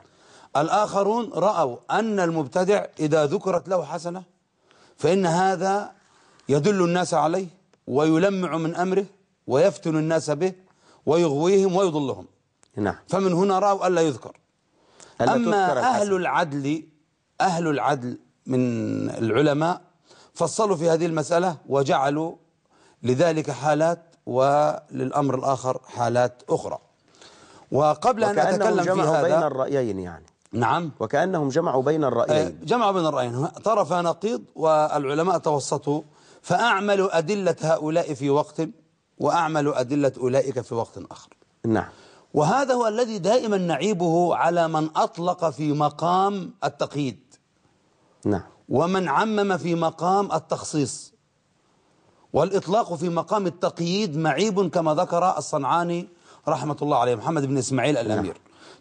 الآخرون رأوا أن المبتدع إذا ذكرت له حسنة فإن هذا يدل الناس عليه ويلمع من أمره ويفتن الناس به ويغويهم ويضلهم نعم فمن هنا رأوا ألا يذكر أما أهل العدل أهل العدل من العلماء فصلوا في هذه المسألة وجعلوا لذلك حالات وللأمر الآخر حالات أخرى وقبل أن أتكلم في هذا بين الرأيين يعني نعم وكأنهم جمعوا بين الرأيين آه، جمعوا بين الرأيين طرف نقيض والعلماء توسطوا فأعمل أدلة هؤلاء في وقت وأعمل أدلة أولئك في وقت آخر نعم وهذا هو الذي دائما نعيبه على من أطلق في مقام التقييد نعم ومن عمم في مقام التخصيص والإطلاق في مقام التقييد معيب كما ذكر الصنعاني رحمة الله عليه محمد بن إسماعيل الأمير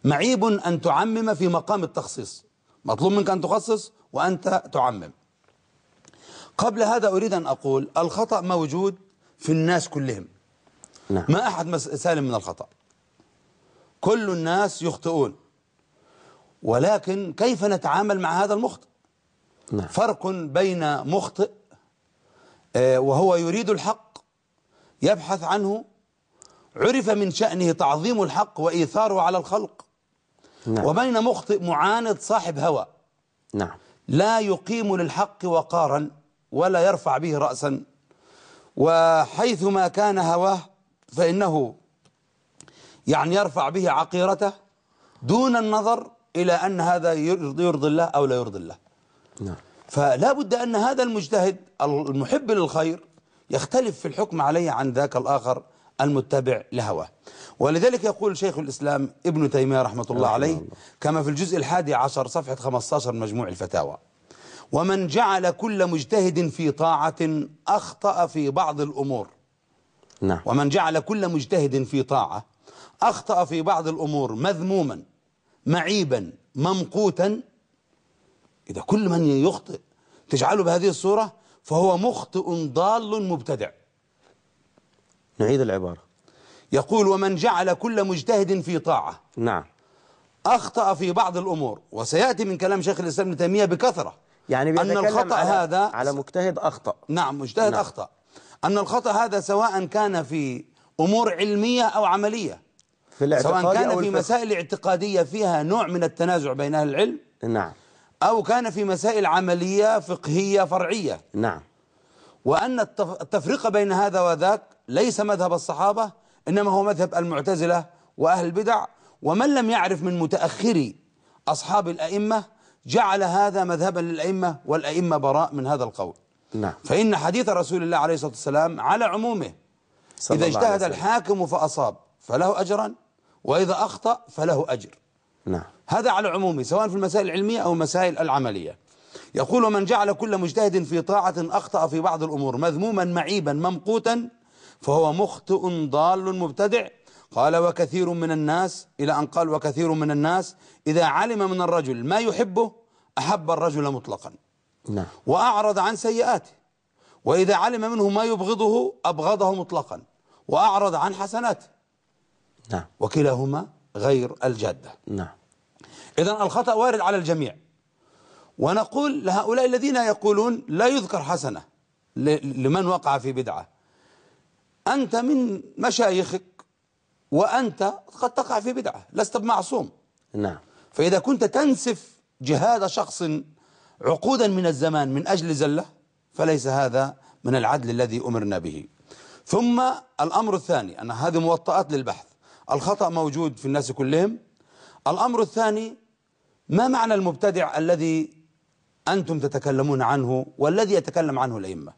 نعم. معيب أن تعمم في مقام التخصيص مطلوب منك أن تخصص وأنت تعمم قبل هذا أريد أن أقول الخطأ موجود في الناس كلهم نعم. ما أحد سالم من الخطأ كل الناس يخطئون ولكن كيف نتعامل مع هذا المخطئ نعم. فرق بين مخطئ آه، وهو يريد الحق يبحث عنه عرف من شأنه تعظيم الحق وإيثاره على الخلق نعم. وبين مخطئ معاند صاحب هوى نعم. لا يقيم للحق وقارا ولا يرفع به رأسا وحيثما كان هواه فإنه يعني يرفع به عقيرته دون النظر إلى أن هذا يرضي الله أو لا يرضي الله نعم. فلا بد أن هذا المجتهد المحب للخير يختلف في الحكم عليه عن ذاك الآخر المتبع لهواه ولذلك يقول شيخ الإسلام ابن تيمية رحمة الله عليه كما في الجزء الحادي عشر صفحة 15 مجموع الفتاوى ومن جعل كل مجتهد في طاعة أخطأ في بعض الأمور نعم. ومن جعل كل مجتهد في طاعة أخطأ في بعض الأمور مذموما معيبا ممقوتا إذا كل من يخطئ تجعله بهذه الصورة فهو مخطئ ضال مبتدع نعيد العبارة يقول ومن جعل كل مجتهد في طاعة نعم أخطأ في بعض الأمور وسيأتي من كلام شيخ الإسلام ابن تيمية بكثرة يعني أن الخطأ على هذا على مجتهد أخطأ نعم مجتهد نعم. أخطأ أن الخطأ هذا سواء كان في أمور علمية أو عملية في سواء كان في مسائل اعتقادية فيها نوع من التنازع بين أهل العلم نعم أو كان في مسائل عملية فقهية فرعية نعم وأن التفرقة بين هذا وذاك ليس مذهب الصحابة إنما هو مذهب المعتزلة وأهل البدع ومن لم يعرف من متأخري أصحاب الأئمة جعل هذا مذهبا للأئمة والأئمة براء من هذا القول نعم فإن حديث رسول الله عليه الصلاة والسلام على عمومه إذا اجتهد الحاكم فأصاب فله أجرا وإذا أخطأ فله أجر نعم هذا على عمومي سواء في المسائل العلمية أو المسائل العملية يقول من جعل كل مجتهد في طاعة أخطأ في بعض الأمور مذموما معيبا ممقوتا فهو مخطئ ضال مبتدع قال وكثير من الناس إلى أن قال وكثير من الناس إذا علم من الرجل ما يحبه أحب الرجل مطلقا نعم. وأعرض عن سيئاته وإذا علم منه ما يبغضه أبغضه مطلقا وأعرض عن حسناته نعم. وكلاهما غير الجادة نعم إذا الخطأ وارد على الجميع ونقول لهؤلاء الذين يقولون لا يذكر حسنة لمن وقع في بدعة أنت من مشايخك وأنت قد تقع في بدعة لست بمعصوم نعم فإذا كنت تنسف جهاد شخص عقودا من الزمان من أجل زلة فليس هذا من العدل الذي أمرنا به ثم الأمر الثاني أن هذه موطئات للبحث الخطأ موجود في الناس كلهم الأمر الثاني ما معنى المبتدع الذي أنتم تتكلمون عنه والذي يتكلم عنه الأئمة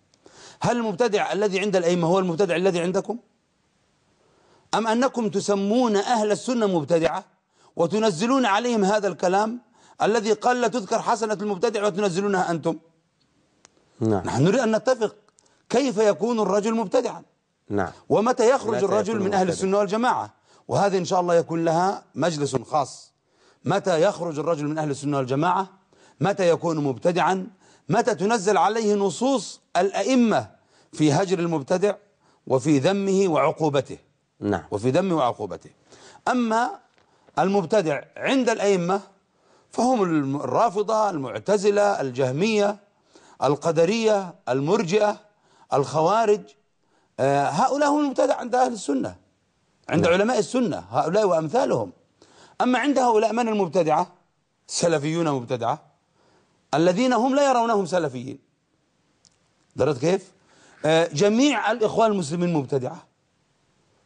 هل المبتدع الذي عند الأئمة هو المبتدع الذي عندكم أم أنكم تسمون أهل السنة مبتدعة وتنزلون عليهم هذا الكلام الذي قال لا تذكر حسنة المبتدع وتنزلونها أنتم نعم. نحن نريد أن نتفق كيف يكون الرجل مبتدعا نعم. ومتى يخرج الرجل من أهل السنة والجماعة وهذه إن شاء الله يكون لها مجلس خاص متى يخرج الرجل من أهل السنة والجماعة متى يكون مبتدعا متى تنزل عليه نصوص الأئمة في هجر المبتدع وفي ذمه وعقوبته نعم وفي ذمه وعقوبته أما المبتدع عند الأئمة فهم الرافضة المعتزلة الجهمية القدرية المرجئة الخوارج آه، هؤلاء هم المبتدع عند أهل السنة عند نعم. علماء السنة هؤلاء وأمثالهم أما عند هؤلاء من المبتدعة السلفيون مبتدعة الذين هم لا يرونهم سلفيين درت كيف آه، جميع الإخوان المسلمين مبتدعة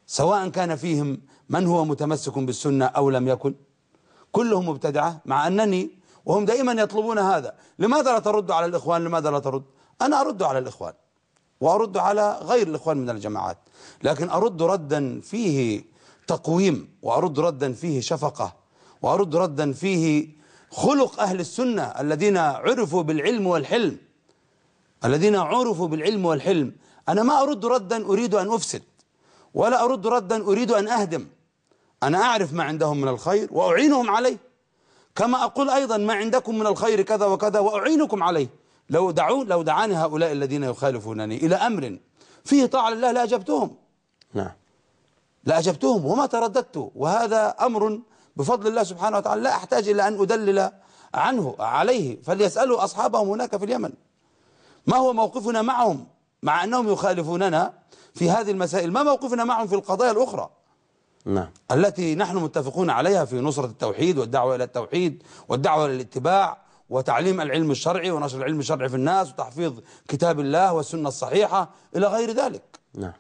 سواء كان فيهم من هو متمسك بالسنة أو لم يكن كلهم مبتدعة مع أنني وهم دائما يطلبون هذا لماذا لا ترد على الإخوان لماذا لا ترد أنا أرد على الإخوان وأرد على غير الإخوان من الجماعات لكن أرد ردا فيه تقويم وأرد ردا فيه شفقة وأرد ردا فيه خلق أهل السنة الذين عرفوا بالعلم والحلم الذين عرفوا بالعلم والحلم أنا ما أرد ردا أريد أن أفسد ولا أرد ردا أريد أن أهدم أنا أعرف ما عندهم من الخير وأعينهم عليه كما أقول أيضا ما عندكم من الخير كذا وكذا وأعينكم عليه لو دعوا لو دعاني هؤلاء الذين يخالفونني إلى أمر فيه طاعة لله لأجبتهم نعم لأجبتهم وما ترددت وهذا أمر بفضل الله سبحانه وتعالى لا أحتاج إلى أن أدلل عنه عليه فليسألوا أصحابهم هناك في اليمن ما هو موقفنا معهم مع أنهم يخالفوننا في هذه المسائل ما موقفنا معهم في القضايا الأخرى نعم. التي نحن متفقون عليها في نصرة التوحيد والدعوة إلى التوحيد والدعوة إلى الاتباع وتعليم العلم الشرعي ونشر العلم الشرعي في الناس وتحفيظ كتاب الله والسنة الصحيحة إلى غير ذلك نعم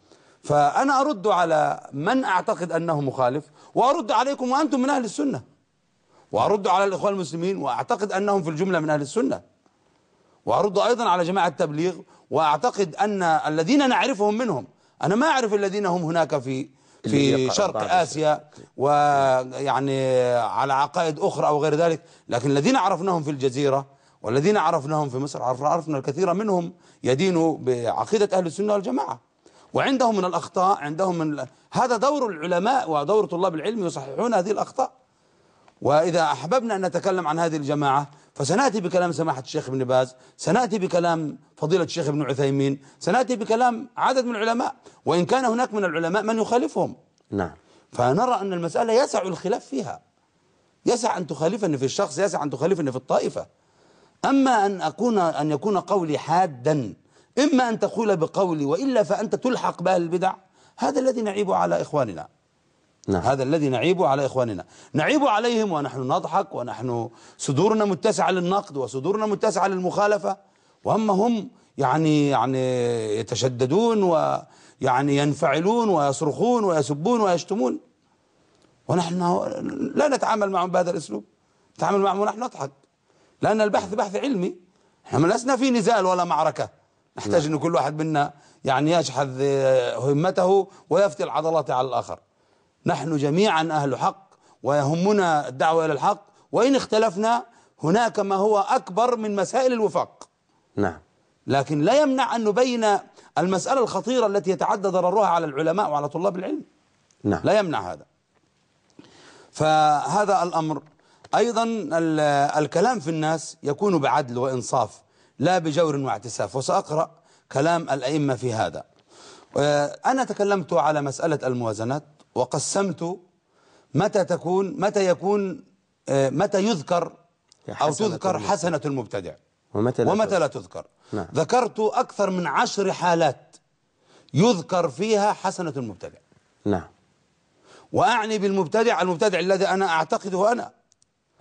فأنا أرد على من أعتقد أنه مخالف وأرد عليكم وأنتم من أهل السنة وأرد على الإخوان المسلمين وأعتقد أنهم في الجملة من أهل السنة وأرد أيضا على جماعة التبليغ وأعتقد أن الذين نعرفهم منهم أنا ما أعرف الذين هم هناك في في شرق آسيا ويعني على عقائد أخرى أو غير ذلك لكن الذين عرفناهم في الجزيرة والذين عرفناهم في مصر عرفنا, عرفنا الكثير منهم يدينوا بعقيدة أهل السنة والجماعة وعندهم من الأخطاء عندهم من هذا دور العلماء ودور طلاب العلم يصححون هذه الأخطاء وإذا أحببنا أن نتكلم عن هذه الجماعة فسنأتي بكلام سماحة الشيخ ابن باز سنأتي بكلام فضيلة الشيخ ابن عثيمين سنأتي بكلام عدد من العلماء وإن كان هناك من العلماء من يخالفهم نعم فنرى أن المسألة يسع الخلاف فيها يسع أن تخالفني في الشخص يسع أن تخالفني في الطائفة أما أن أكون أن يكون قولي حادا إما أن تقول بقولي وإلا فأنت تلحق بأهل البدع هذا الذي نعيب على إخواننا نعم. هذا الذي نعيب على إخواننا نعيب عليهم ونحن نضحك ونحن صدورنا متسعة للنقد وصدورنا متسعة للمخالفة وأما هم يعني يعني يتشددون ويعني ينفعلون ويصرخون ويسبون ويشتمون ونحن لا نتعامل معهم بهذا الأسلوب نتعامل معهم ونحن نضحك لأن البحث بحث علمي احنا لسنا في نزال ولا معركة نحتاج نعم. أن كل واحد منا يعني يشحذ آه، همته ويفتي العضلات على الآخر نحن جميعا أهل حق ويهمنا الدعوة إلى الحق وإن اختلفنا هناك ما هو أكبر من مسائل الوفاق نعم لكن لا يمنع أن نبين المسألة الخطيرة التي يتعدى ضررها على العلماء وعلى طلاب العلم نعم. لا يمنع هذا فهذا الأمر أيضا الكلام في الناس يكون بعدل وإنصاف لا بجور واعتساف وسأقرأ كلام الأئمة في هذا آه، أنا تكلمت على مسألة الموازنات وقسمت متى تكون متى يكون آه، متى يذكر أو تذكر حسنة المبتدع ومتى لا, ومتى لا تذكر نعم. ذكرت أكثر من عشر حالات يذكر فيها حسنة المبتدع نعم وأعني بالمبتدع المبتدع الذي أنا أعتقده أنا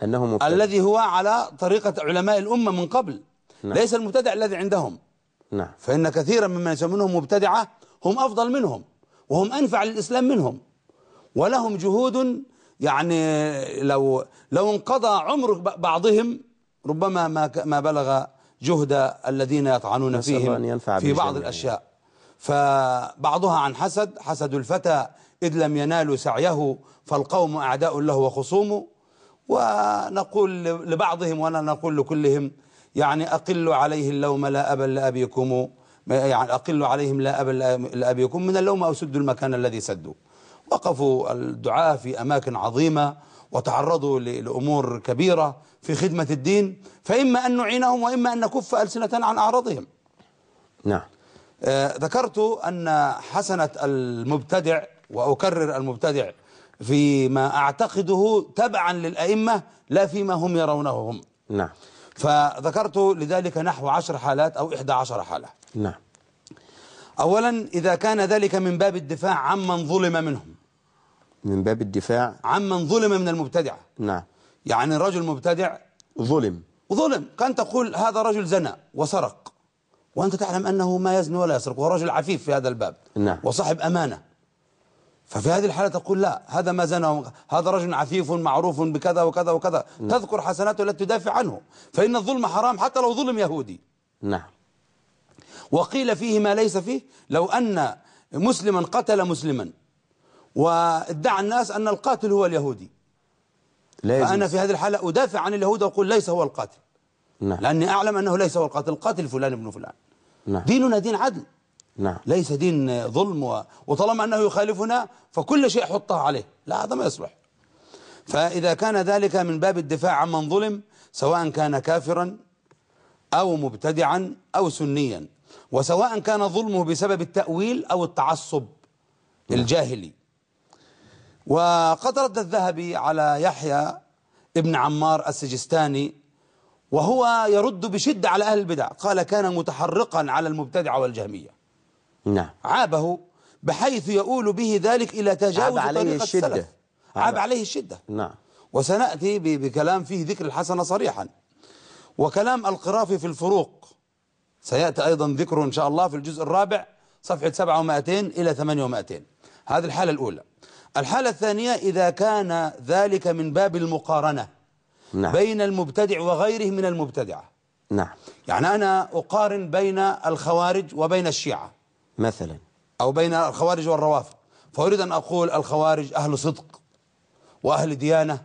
أنه مبتدع. الذي هو على طريقة علماء الأمة من قبل نعم. ليس المبتدع الذي عندهم نعم. فإن كثيرا مما يسمونهم مبتدعة هم أفضل منهم وهم أنفع للإسلام منهم ولهم جهود يعني لو لو انقضى عمر بعضهم ربما ما ما بلغ جهد الذين يطعنون فيهم ينفع في بعض الأشياء فبعضها عن حسد حسد الفتى إذ لم ينالوا سعيه فالقوم أعداء له وخصومه ونقول لبعضهم ولا نقول لكلهم يعني أقل عليه اللوم لا أبا لأبيكم يعني أقل عليهم لا أبا لأبيكم من اللوم أو سدوا المكان الذي سدوا وقفوا الدعاء في أماكن عظيمة وتعرضوا لأمور كبيرة في خدمة الدين فإما أن نعينهم وإما أن نكف ألسنتنا عن أعراضهم نعم آه ذكرت أن حسنة المبتدع وأكرر المبتدع فيما أعتقده تبعا للأئمة لا فيما هم يرونه هم نعم فذكرت لذلك نحو عشر حالات أو إحدى عشر حالة نعم أولا إذا كان ذلك من باب الدفاع عمن ظلم منهم من باب الدفاع عمن ظلم من المبتدع نعم يعني رجل مبتدع ظلم ظلم كان تقول هذا رجل زنى وسرق وأنت تعلم أنه ما يزني ولا يسرق هو رجل عفيف في هذا الباب نعم وصاحب أمانة ففي هذه الحالة تقول لا هذا ما زنى هذا رجل عفيف معروف بكذا وكذا وكذا م. تذكر حسناته لا تدافع عنه فإن الظلم حرام حتى لو ظلم يهودي نعم وقيل فيه ما ليس فيه لو أن مسلما قتل مسلما وادعى الناس أن القاتل هو اليهودي لازم. فأنا في هذه الحالة أدافع عن اليهود وأقول ليس هو القاتل نعم. لأني أعلم أنه ليس هو القاتل القاتل فلان ابن فلان نعم. ديننا دين عدل نعم ليس دين ظلم وطالما أنه يخالفنا فكل شيء حطه عليه لا هذا ما يصلح فإذا كان ذلك من باب الدفاع عمن ظلم سواء كان كافرا أو مبتدعا أو سنيا وسواء كان ظلمه بسبب التأويل أو التعصب الجاهلي وقد رد الذهبي على يحيى ابن عمار السجستاني وهو يرد بشدة على أهل البدع قال كان متحرقا على المبتدعة والجهمية نعم عابه بحيث يؤول به ذلك إلى تجاوز عاب عليه الشدة عاب, عاب عليه الشدة نعم وسنأتي بكلام فيه ذكر الحسنة صريحا وكلام القرافي في الفروق سيأتي أيضا ذكره إن شاء الله في الجزء الرابع صفحة 700 إلى 800 هذه الحالة الأولى الحالة الثانية إذا كان ذلك من باب المقارنة نعم. بين المبتدع وغيره من المبتدعة نعم يعني أنا أقارن بين الخوارج وبين الشيعة مثلا أو بين الخوارج والروافض فأريد أن أقول الخوارج أهل صدق وأهل ديانة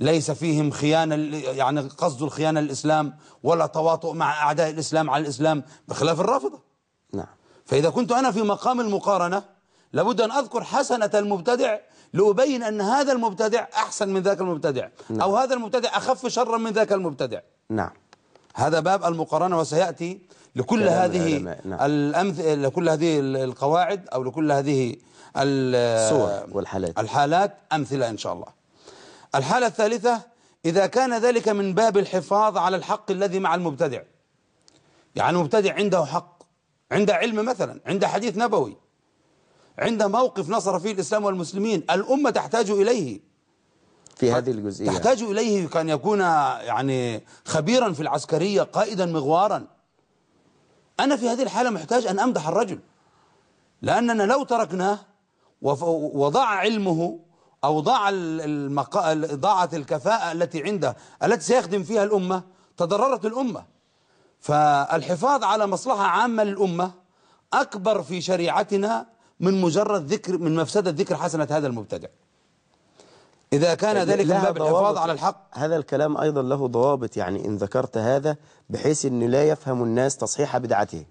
ليس فيهم خيانة يعني قصد الخيانة للإسلام ولا تواطؤ مع أعداء الإسلام على الإسلام بخلاف الرافضة نعم فإذا كنت أنا في مقام المقارنة لابد أن أذكر حسنة المبتدع لأبين أن هذا المبتدع أحسن من ذاك المبتدع نعم. أو هذا المبتدع أخف شرا من ذاك المبتدع نعم هذا باب المقارنة وسيأتي لكل هذه نعم. الأمثلة لكل هذه القواعد أو لكل هذه الصور والحالات الحالات أمثلة إن شاء الله الحالة الثالثة إذا كان ذلك من باب الحفاظ على الحق الذي مع المبتدع يعني المبتدع عنده حق عنده علم مثلا عنده حديث نبوي عنده موقف نصر فيه الإسلام والمسلمين الأمة تحتاج إليه في هذه الجزئية تحتاج إليه كان يكون يعني خبيرا في العسكرية قائدا مغوارا أنا في هذه الحالة محتاج أن أمدح الرجل لأننا لو تركناه وضاع علمه أو ضاع المقا... ضاعت الكفاءة التي عنده التي سيخدم فيها الأمة تضررت الأمة فالحفاظ على مصلحة عامة للأمة أكبر في شريعتنا من مجرد ذكر من مفسدة ذكر حسنة هذا المبتدع إذا كان ذلك من باب الحفاظ على الحق هذا الكلام أيضا له ضوابط يعني إن ذكرت هذا بحيث أن لا يفهم الناس تصحيح بدعته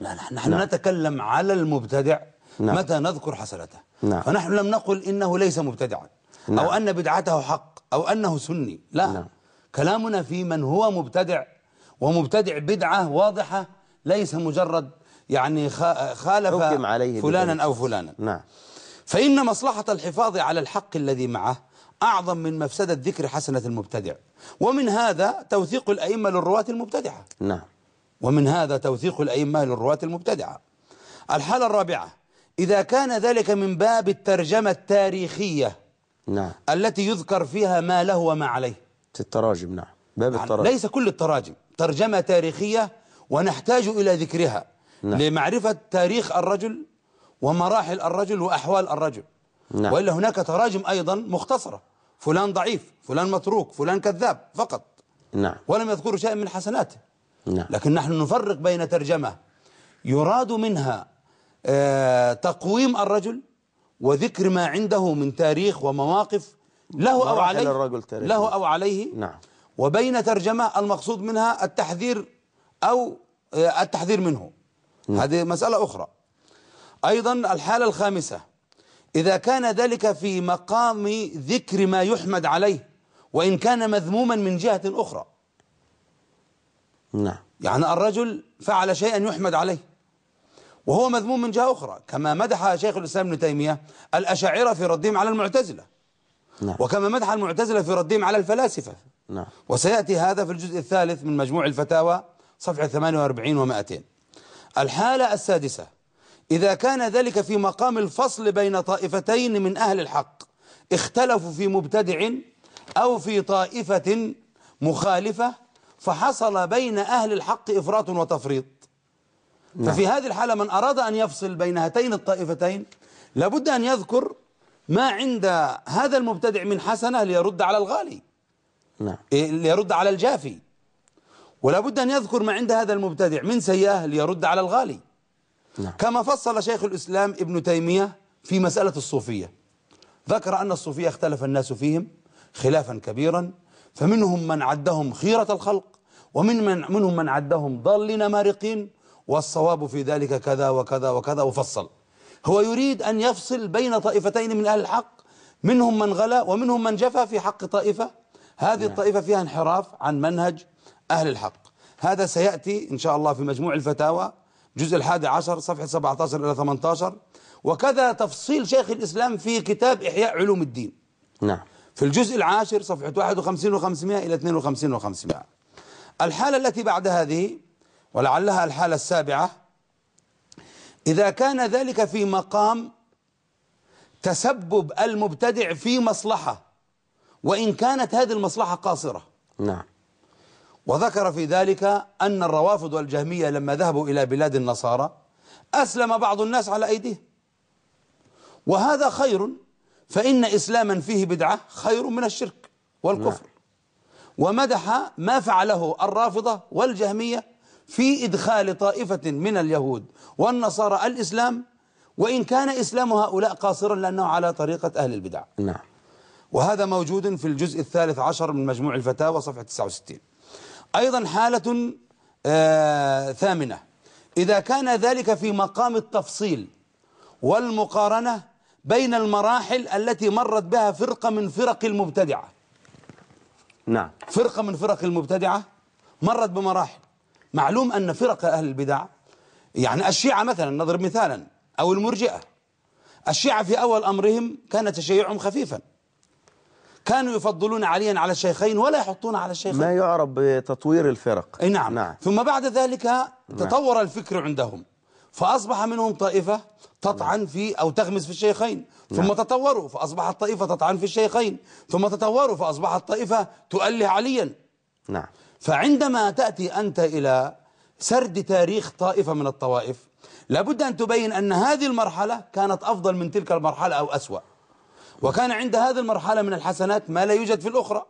لا نحن نعم. نتكلم على المبتدع نعم. متى نذكر حسنته نعم. فنحن لم نقل إنه ليس مبتدعا نعم. أو أن بدعته حق أو أنه سني لا نعم. كلامنا في من هو مبتدع ومبتدع بدعة واضحة ليس مجرد يعني خالف عليه فلانا أو فلانا نعم. فإن مصلحة الحفاظ على الحق الذي معه أعظم من مفسدة ذكر حسنة المبتدع ومن هذا توثيق الأئمة للرواة المبتدعة نعم ومن هذا توثيق الأئمة للرواة المبتدعة الحالة الرابعة إذا كان ذلك من باب الترجمة التاريخية نعم التي يذكر فيها ما له وما عليه في التراجم نعم باب يعني التراجم ليس كل التراجم ترجمة تاريخية ونحتاج إلى ذكرها نعم. لمعرفة تاريخ الرجل ومراحل الرجل وأحوال الرجل نعم. وإلا هناك تراجم أيضا مختصرة فلان ضعيف فلان متروك فلان كذاب فقط نعم. ولم يذكروا شيئا من حسناته نعم. لكن نحن نفرق بين ترجمة يراد منها آه تقويم الرجل وذكر ما عنده من تاريخ ومواقف له أو عليه الرجل له أو عليه نعم. وبين ترجمة المقصود منها التحذير أو آه التحذير منه نعم. هذه مسألة أخرى أيضا الحالة الخامسة إذا كان ذلك في مقام ذكر ما يحمد عليه وإن كان مذموما من جهة أخرى نعم يعني الرجل فعل شيئا يحمد عليه وهو مذموم من جهة أخرى كما مدح شيخ الإسلام ابن تيمية الأشاعرة في ردهم على المعتزلة نعم. وكما مدح المعتزلة في ردهم على الفلاسفة نعم. وسيأتي هذا في الجزء الثالث من مجموع الفتاوى صفحة 48 و200 الحالة السادسة إذا كان ذلك في مقام الفصل بين طائفتين من أهل الحق اختلفوا في مبتدع أو في طائفة مخالفة فحصل بين أهل الحق إفراط وتفريط نعم. ففي هذه الحالة من أراد أن يفصل بين هاتين الطائفتين لابد أن يذكر ما عند هذا المبتدع من حسنة ليرد على الغالي نعم. إيه، ليرد على الجافي ولابد أن يذكر ما عند هذا المبتدع من سيئة ليرد على الغالي نعم. كما فصل شيخ الإسلام ابن تيمية في مسألة الصوفية ذكر أن الصوفية اختلف الناس فيهم خلافا كبيرا فمنهم من عدهم خيرة الخلق ومن من منهم من عدهم ضالين مارقين والصواب في ذلك كذا وكذا وكذا وفصل هو يريد أن يفصل بين طائفتين من أهل الحق منهم من غلا ومنهم من جفا في حق طائفة هذه نعم. الطائفة فيها انحراف عن منهج أهل الحق هذا سيأتي إن شاء الله في مجموع الفتاوى جزء الحادي عشر صفحة 17 إلى 18 وكذا تفصيل شيخ الإسلام في كتاب إحياء علوم الدين نعم في الجزء العاشر صفحة 51 و500 إلى 52 و500 الحالة التي بعد هذه ولعلها الحالة السابعة إذا كان ذلك في مقام تسبب المبتدع في مصلحة وإن كانت هذه المصلحة قاصرة نعم وذكر في ذلك أن الروافض والجهمية لما ذهبوا إلى بلاد النصارى أسلم بعض الناس على أيديهم وهذا خير فإن إسلاما فيه بدعة خير من الشرك والكفر نعم. ومدح ما فعله الرافضة والجهمية في إدخال طائفة من اليهود والنصارى الإسلام وإن كان إسلام هؤلاء قاصرا لأنه على طريقة أهل البدع نعم وهذا موجود في الجزء الثالث عشر من مجموع الفتاوى صفحة 69 أيضا حالة آه، ثامنة إذا كان ذلك في مقام التفصيل والمقارنة بين المراحل التي مرت بها فرقة من فرق المبتدعة نعم فرقة من فرق المبتدعة مرت بمراحل معلوم أن فرق أهل البدع يعني الشيعة مثلا نضرب مثالا أو المرجئة الشيعة في أول أمرهم كان تشيعهم خفيفا كانوا يفضلون عليا على الشيخين ولا يحطون على الشيخين ما يعرف بتطوير الفرق أي نعم. نعم ثم بعد ذلك نعم. تطور الفكر عندهم فأصبح منهم طائفة تطعن نعم. في أو تغمز في الشيخين ثم نعم. تطوروا فأصبحت الطائفة تطعن في الشيخين ثم تطوروا فأصبحت الطائفة تؤله عليا نعم فعندما تأتي أنت إلى سرد تاريخ طائفة من الطوائف لابد أن تبين أن هذه المرحلة كانت أفضل من تلك المرحلة أو أسوأ وكان عند هذه المرحلة من الحسنات ما لا يوجد في الأخرى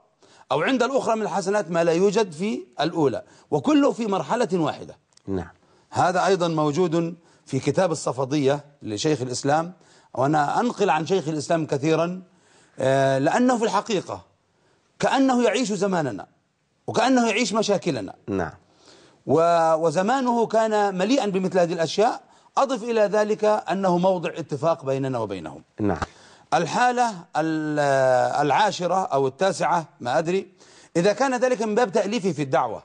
أو عند الأخرى من الحسنات ما لا يوجد في الأولى وكله في مرحلة واحدة نعم هذا أيضا موجود في كتاب الصفدية لشيخ الإسلام وأنا أنقل عن شيخ الإسلام كثيرا آه، لأنه في الحقيقة كأنه يعيش زماننا وكأنه يعيش مشاكلنا نعم وزمانه كان مليئا بمثل هذه الأشياء أضف إلى ذلك أنه موضع اتفاق بيننا وبينهم نعم الحالة العاشرة أو التاسعة ما أدري إذا كان ذلك من باب تأليفه في الدعوة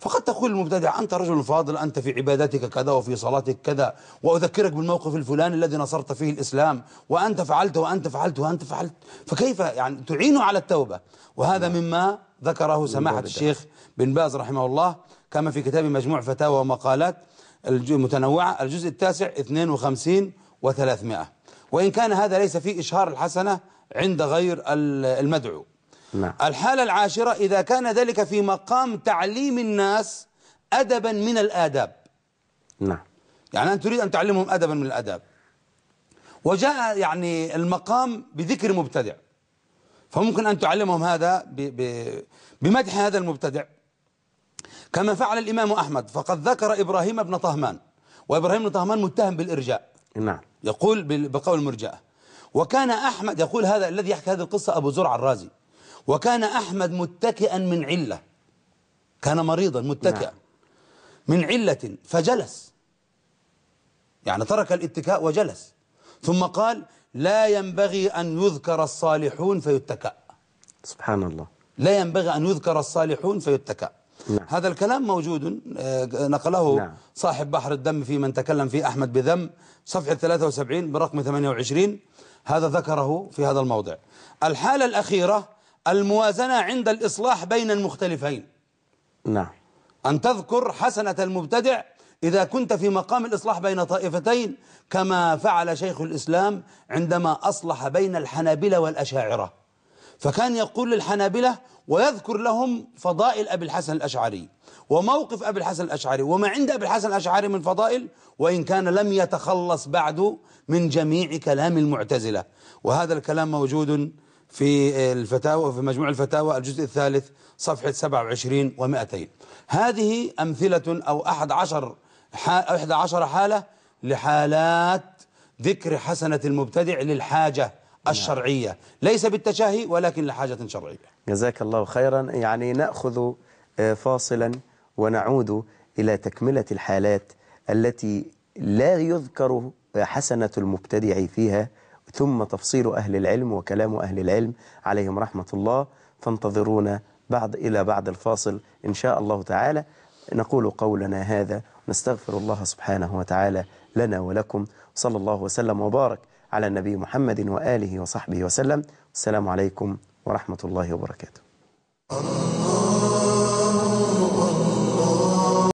فقد تقول المبتدع أنت رجل فاضل أنت في عبادتك كذا وفي صلاتك كذا وأذكرك بالموقف الفلاني الذي نصرت فيه الإسلام وأنت فعلت وأنت فعلت وأنت فعلت فكيف يعني تعين على التوبة وهذا نعم. مما ذكره سماحة الشيخ بن باز رحمه الله كما في كتاب مجموع فتاوى ومقالات المتنوعة الجزء التاسع 52 و300 وإن كان هذا ليس فيه إشهار الحسنة عند غير المدعو نعم. الحالة العاشرة إذا كان ذلك في مقام تعليم الناس أدبا من الآداب نعم يعني أن تريد أن تعلمهم أدبا من الآداب وجاء يعني المقام بذكر مبتدع فممكن أن تعلمهم هذا بمدح هذا المبتدع كما فعل الإمام أحمد فقد ذكر إبراهيم بن طهمان وإبراهيم بن طهمان متهم بالإرجاء نعم يقول بقول المرجأة وكان أحمد يقول هذا الذي يحكي هذه القصة أبو زرع الرازي وكان أحمد متكئا من علة كان مريضا متكئا نعم. من علة فجلس يعني ترك الاتكاء وجلس ثم قال لا ينبغي أن يذكر الصالحون فيتكأ سبحان الله لا ينبغي أن يذكر الصالحون فيتكأ نعم. هذا الكلام موجود آه، نقله نعم. صاحب بحر الدم في من تكلم فيه أحمد بذم صفحة 73 برقم 28 هذا ذكره في هذا الموضع الحالة الأخيرة الموازنة عند الإصلاح بين المختلفين نعم أن تذكر حسنة المبتدع إذا كنت في مقام الإصلاح بين طائفتين كما فعل شيخ الإسلام عندما أصلح بين الحنابلة والأشاعرة فكان يقول للحنابلة ويذكر لهم فضائل أبي الحسن الأشعري وموقف أبي الحسن الأشعري وما عند أبي الحسن الأشعري من فضائل وإن كان لم يتخلص بعد من جميع كلام المعتزلة وهذا الكلام موجود في الفتاوى في مجموع الفتاوى الجزء الثالث صفحة 27 و200 هذه أمثلة أو أحد عشر أحد عشر حالة لحالات ذكر حسنة المبتدع للحاجة نعم. الشرعية ليس بالتشهي ولكن لحاجة شرعية جزاك الله خيرا يعني نأخذ آه، فاصلا ونعود إلى تكملة الحالات التي لا يذكر حسنة المبتدع فيها ثم تفصيل أهل العلم وكلام أهل العلم عليهم رحمة الله فانتظرونا بعد إلى بعد الفاصل إن شاء الله تعالى نقول قولنا هذا نستغفر الله سبحانه وتعالى لنا ولكم صلى الله وسلم وبارك على النبي محمد وآله وصحبه وسلم السلام عليكم ورحمة الله وبركاته